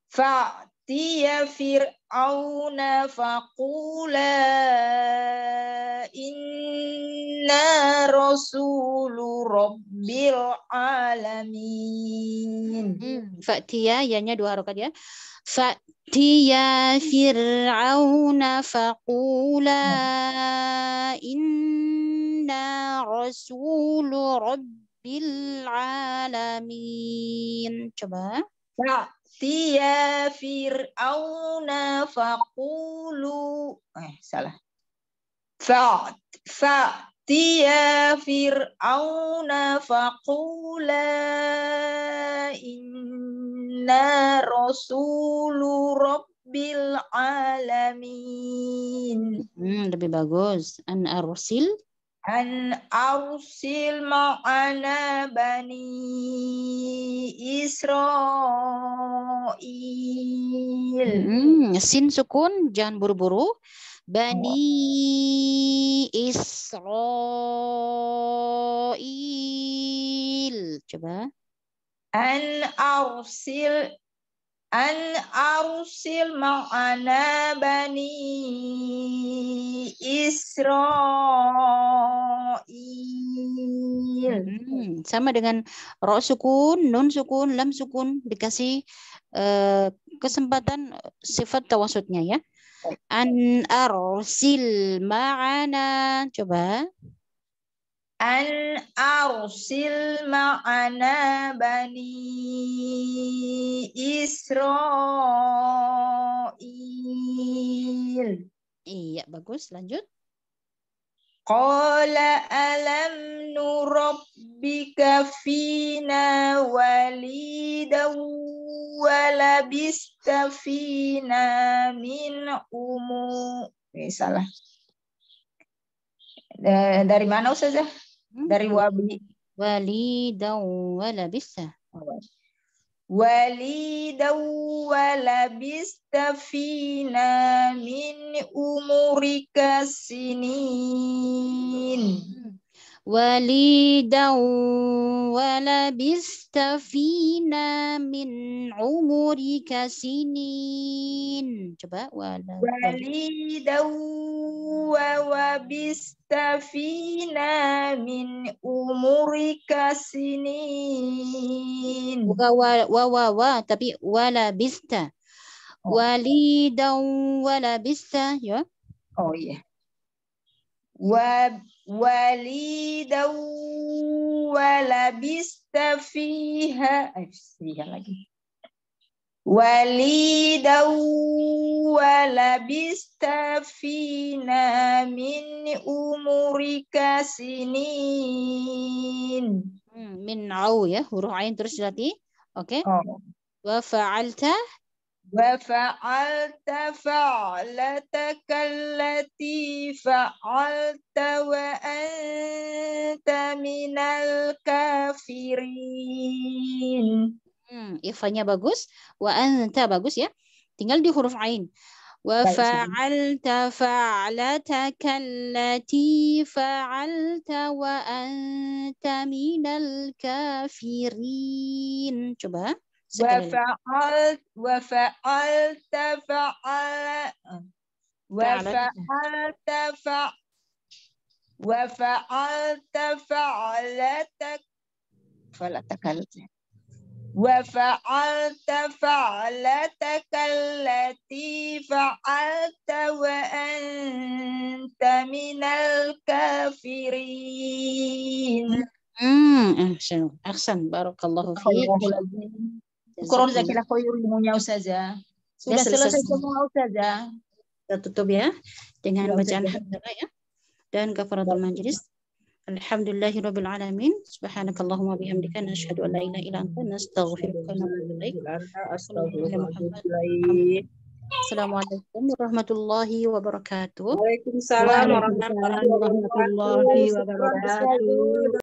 Fa'tiya فأتي فرعون فقولا إنا رسول رب العالمين فأتي يanya dua harokat ya فأتيا فرعون فقولا إنا رسول رب العالمين coba Nah, tiya fir'auna faqulu eh salah fa fa tiya fir'auna faqula inna rasulu rabbil alamin hmm, lebih bagus an arsil أن أرسل معنا bani إسرائيل hmm, Sin sukun, jangan buru-buru Bani Israel Coba An arsil an arsil ma'ana bani isra'il Hmm, sama dengan ro sukun, nun sukun, lam sukun dikasih eh, kesempatan eh, sifat tawasudnya ya. Oh. An arsil ma'ana. Coba an arsil ma'ana bani Israel. Iya, bagus. Lanjut. Qala alam nurabbika fina walidaw walabista fina min umu. Eh, salah. Eh, dari mana Ustazah? wali. Hmm. Dari Wabi. Walidaw walabista. Walidaw walabista fina min umurika sinin. Hmm. وليدا ولبست فينا من عمرك سنين coba وليدا وبست فينا من عمرك سنين bukan wa wa wa tapi ولبست وليدا ولبست ya oh iya yeah. wa وليدا ولبست فيها فيها lagi وليدا ولبست فينا من أمورك سنين من عوية وروح عين ترش terus آه. وفعلت وفعلت فعلتك التي فعلت وأنت من kafirin. hmm, ifanya bagus wa anta bagus ya tinggal di huruf ain wa fa'alta fa'lataka allati fa'alta wa anta minal kafirin coba وفعلت وفعلت فعل وفعلت وفعلت فعلتك فعلتك وفعلت فعلتك التي فعلت وأنت من الكافرين أحسن أحسن بارك الله فيك Kurang jazakallah khair ilmunya saja. Ya. Ya, sudah selesai, semua saja. Ya. Kita tutup ya dengan bacaan hamdalah ya dan kafaratul majlis. Alhamdulillahi Rabbil Alamin. Subhanakallahumma bihamdika. nashhadu an la ilaha illa anta. Nastaghfiruka wa natubu ilaik. Assalamualaikum warahmatullahi wabarakatuh. Waalaikumsalam warahmatullahi wabarakatuh.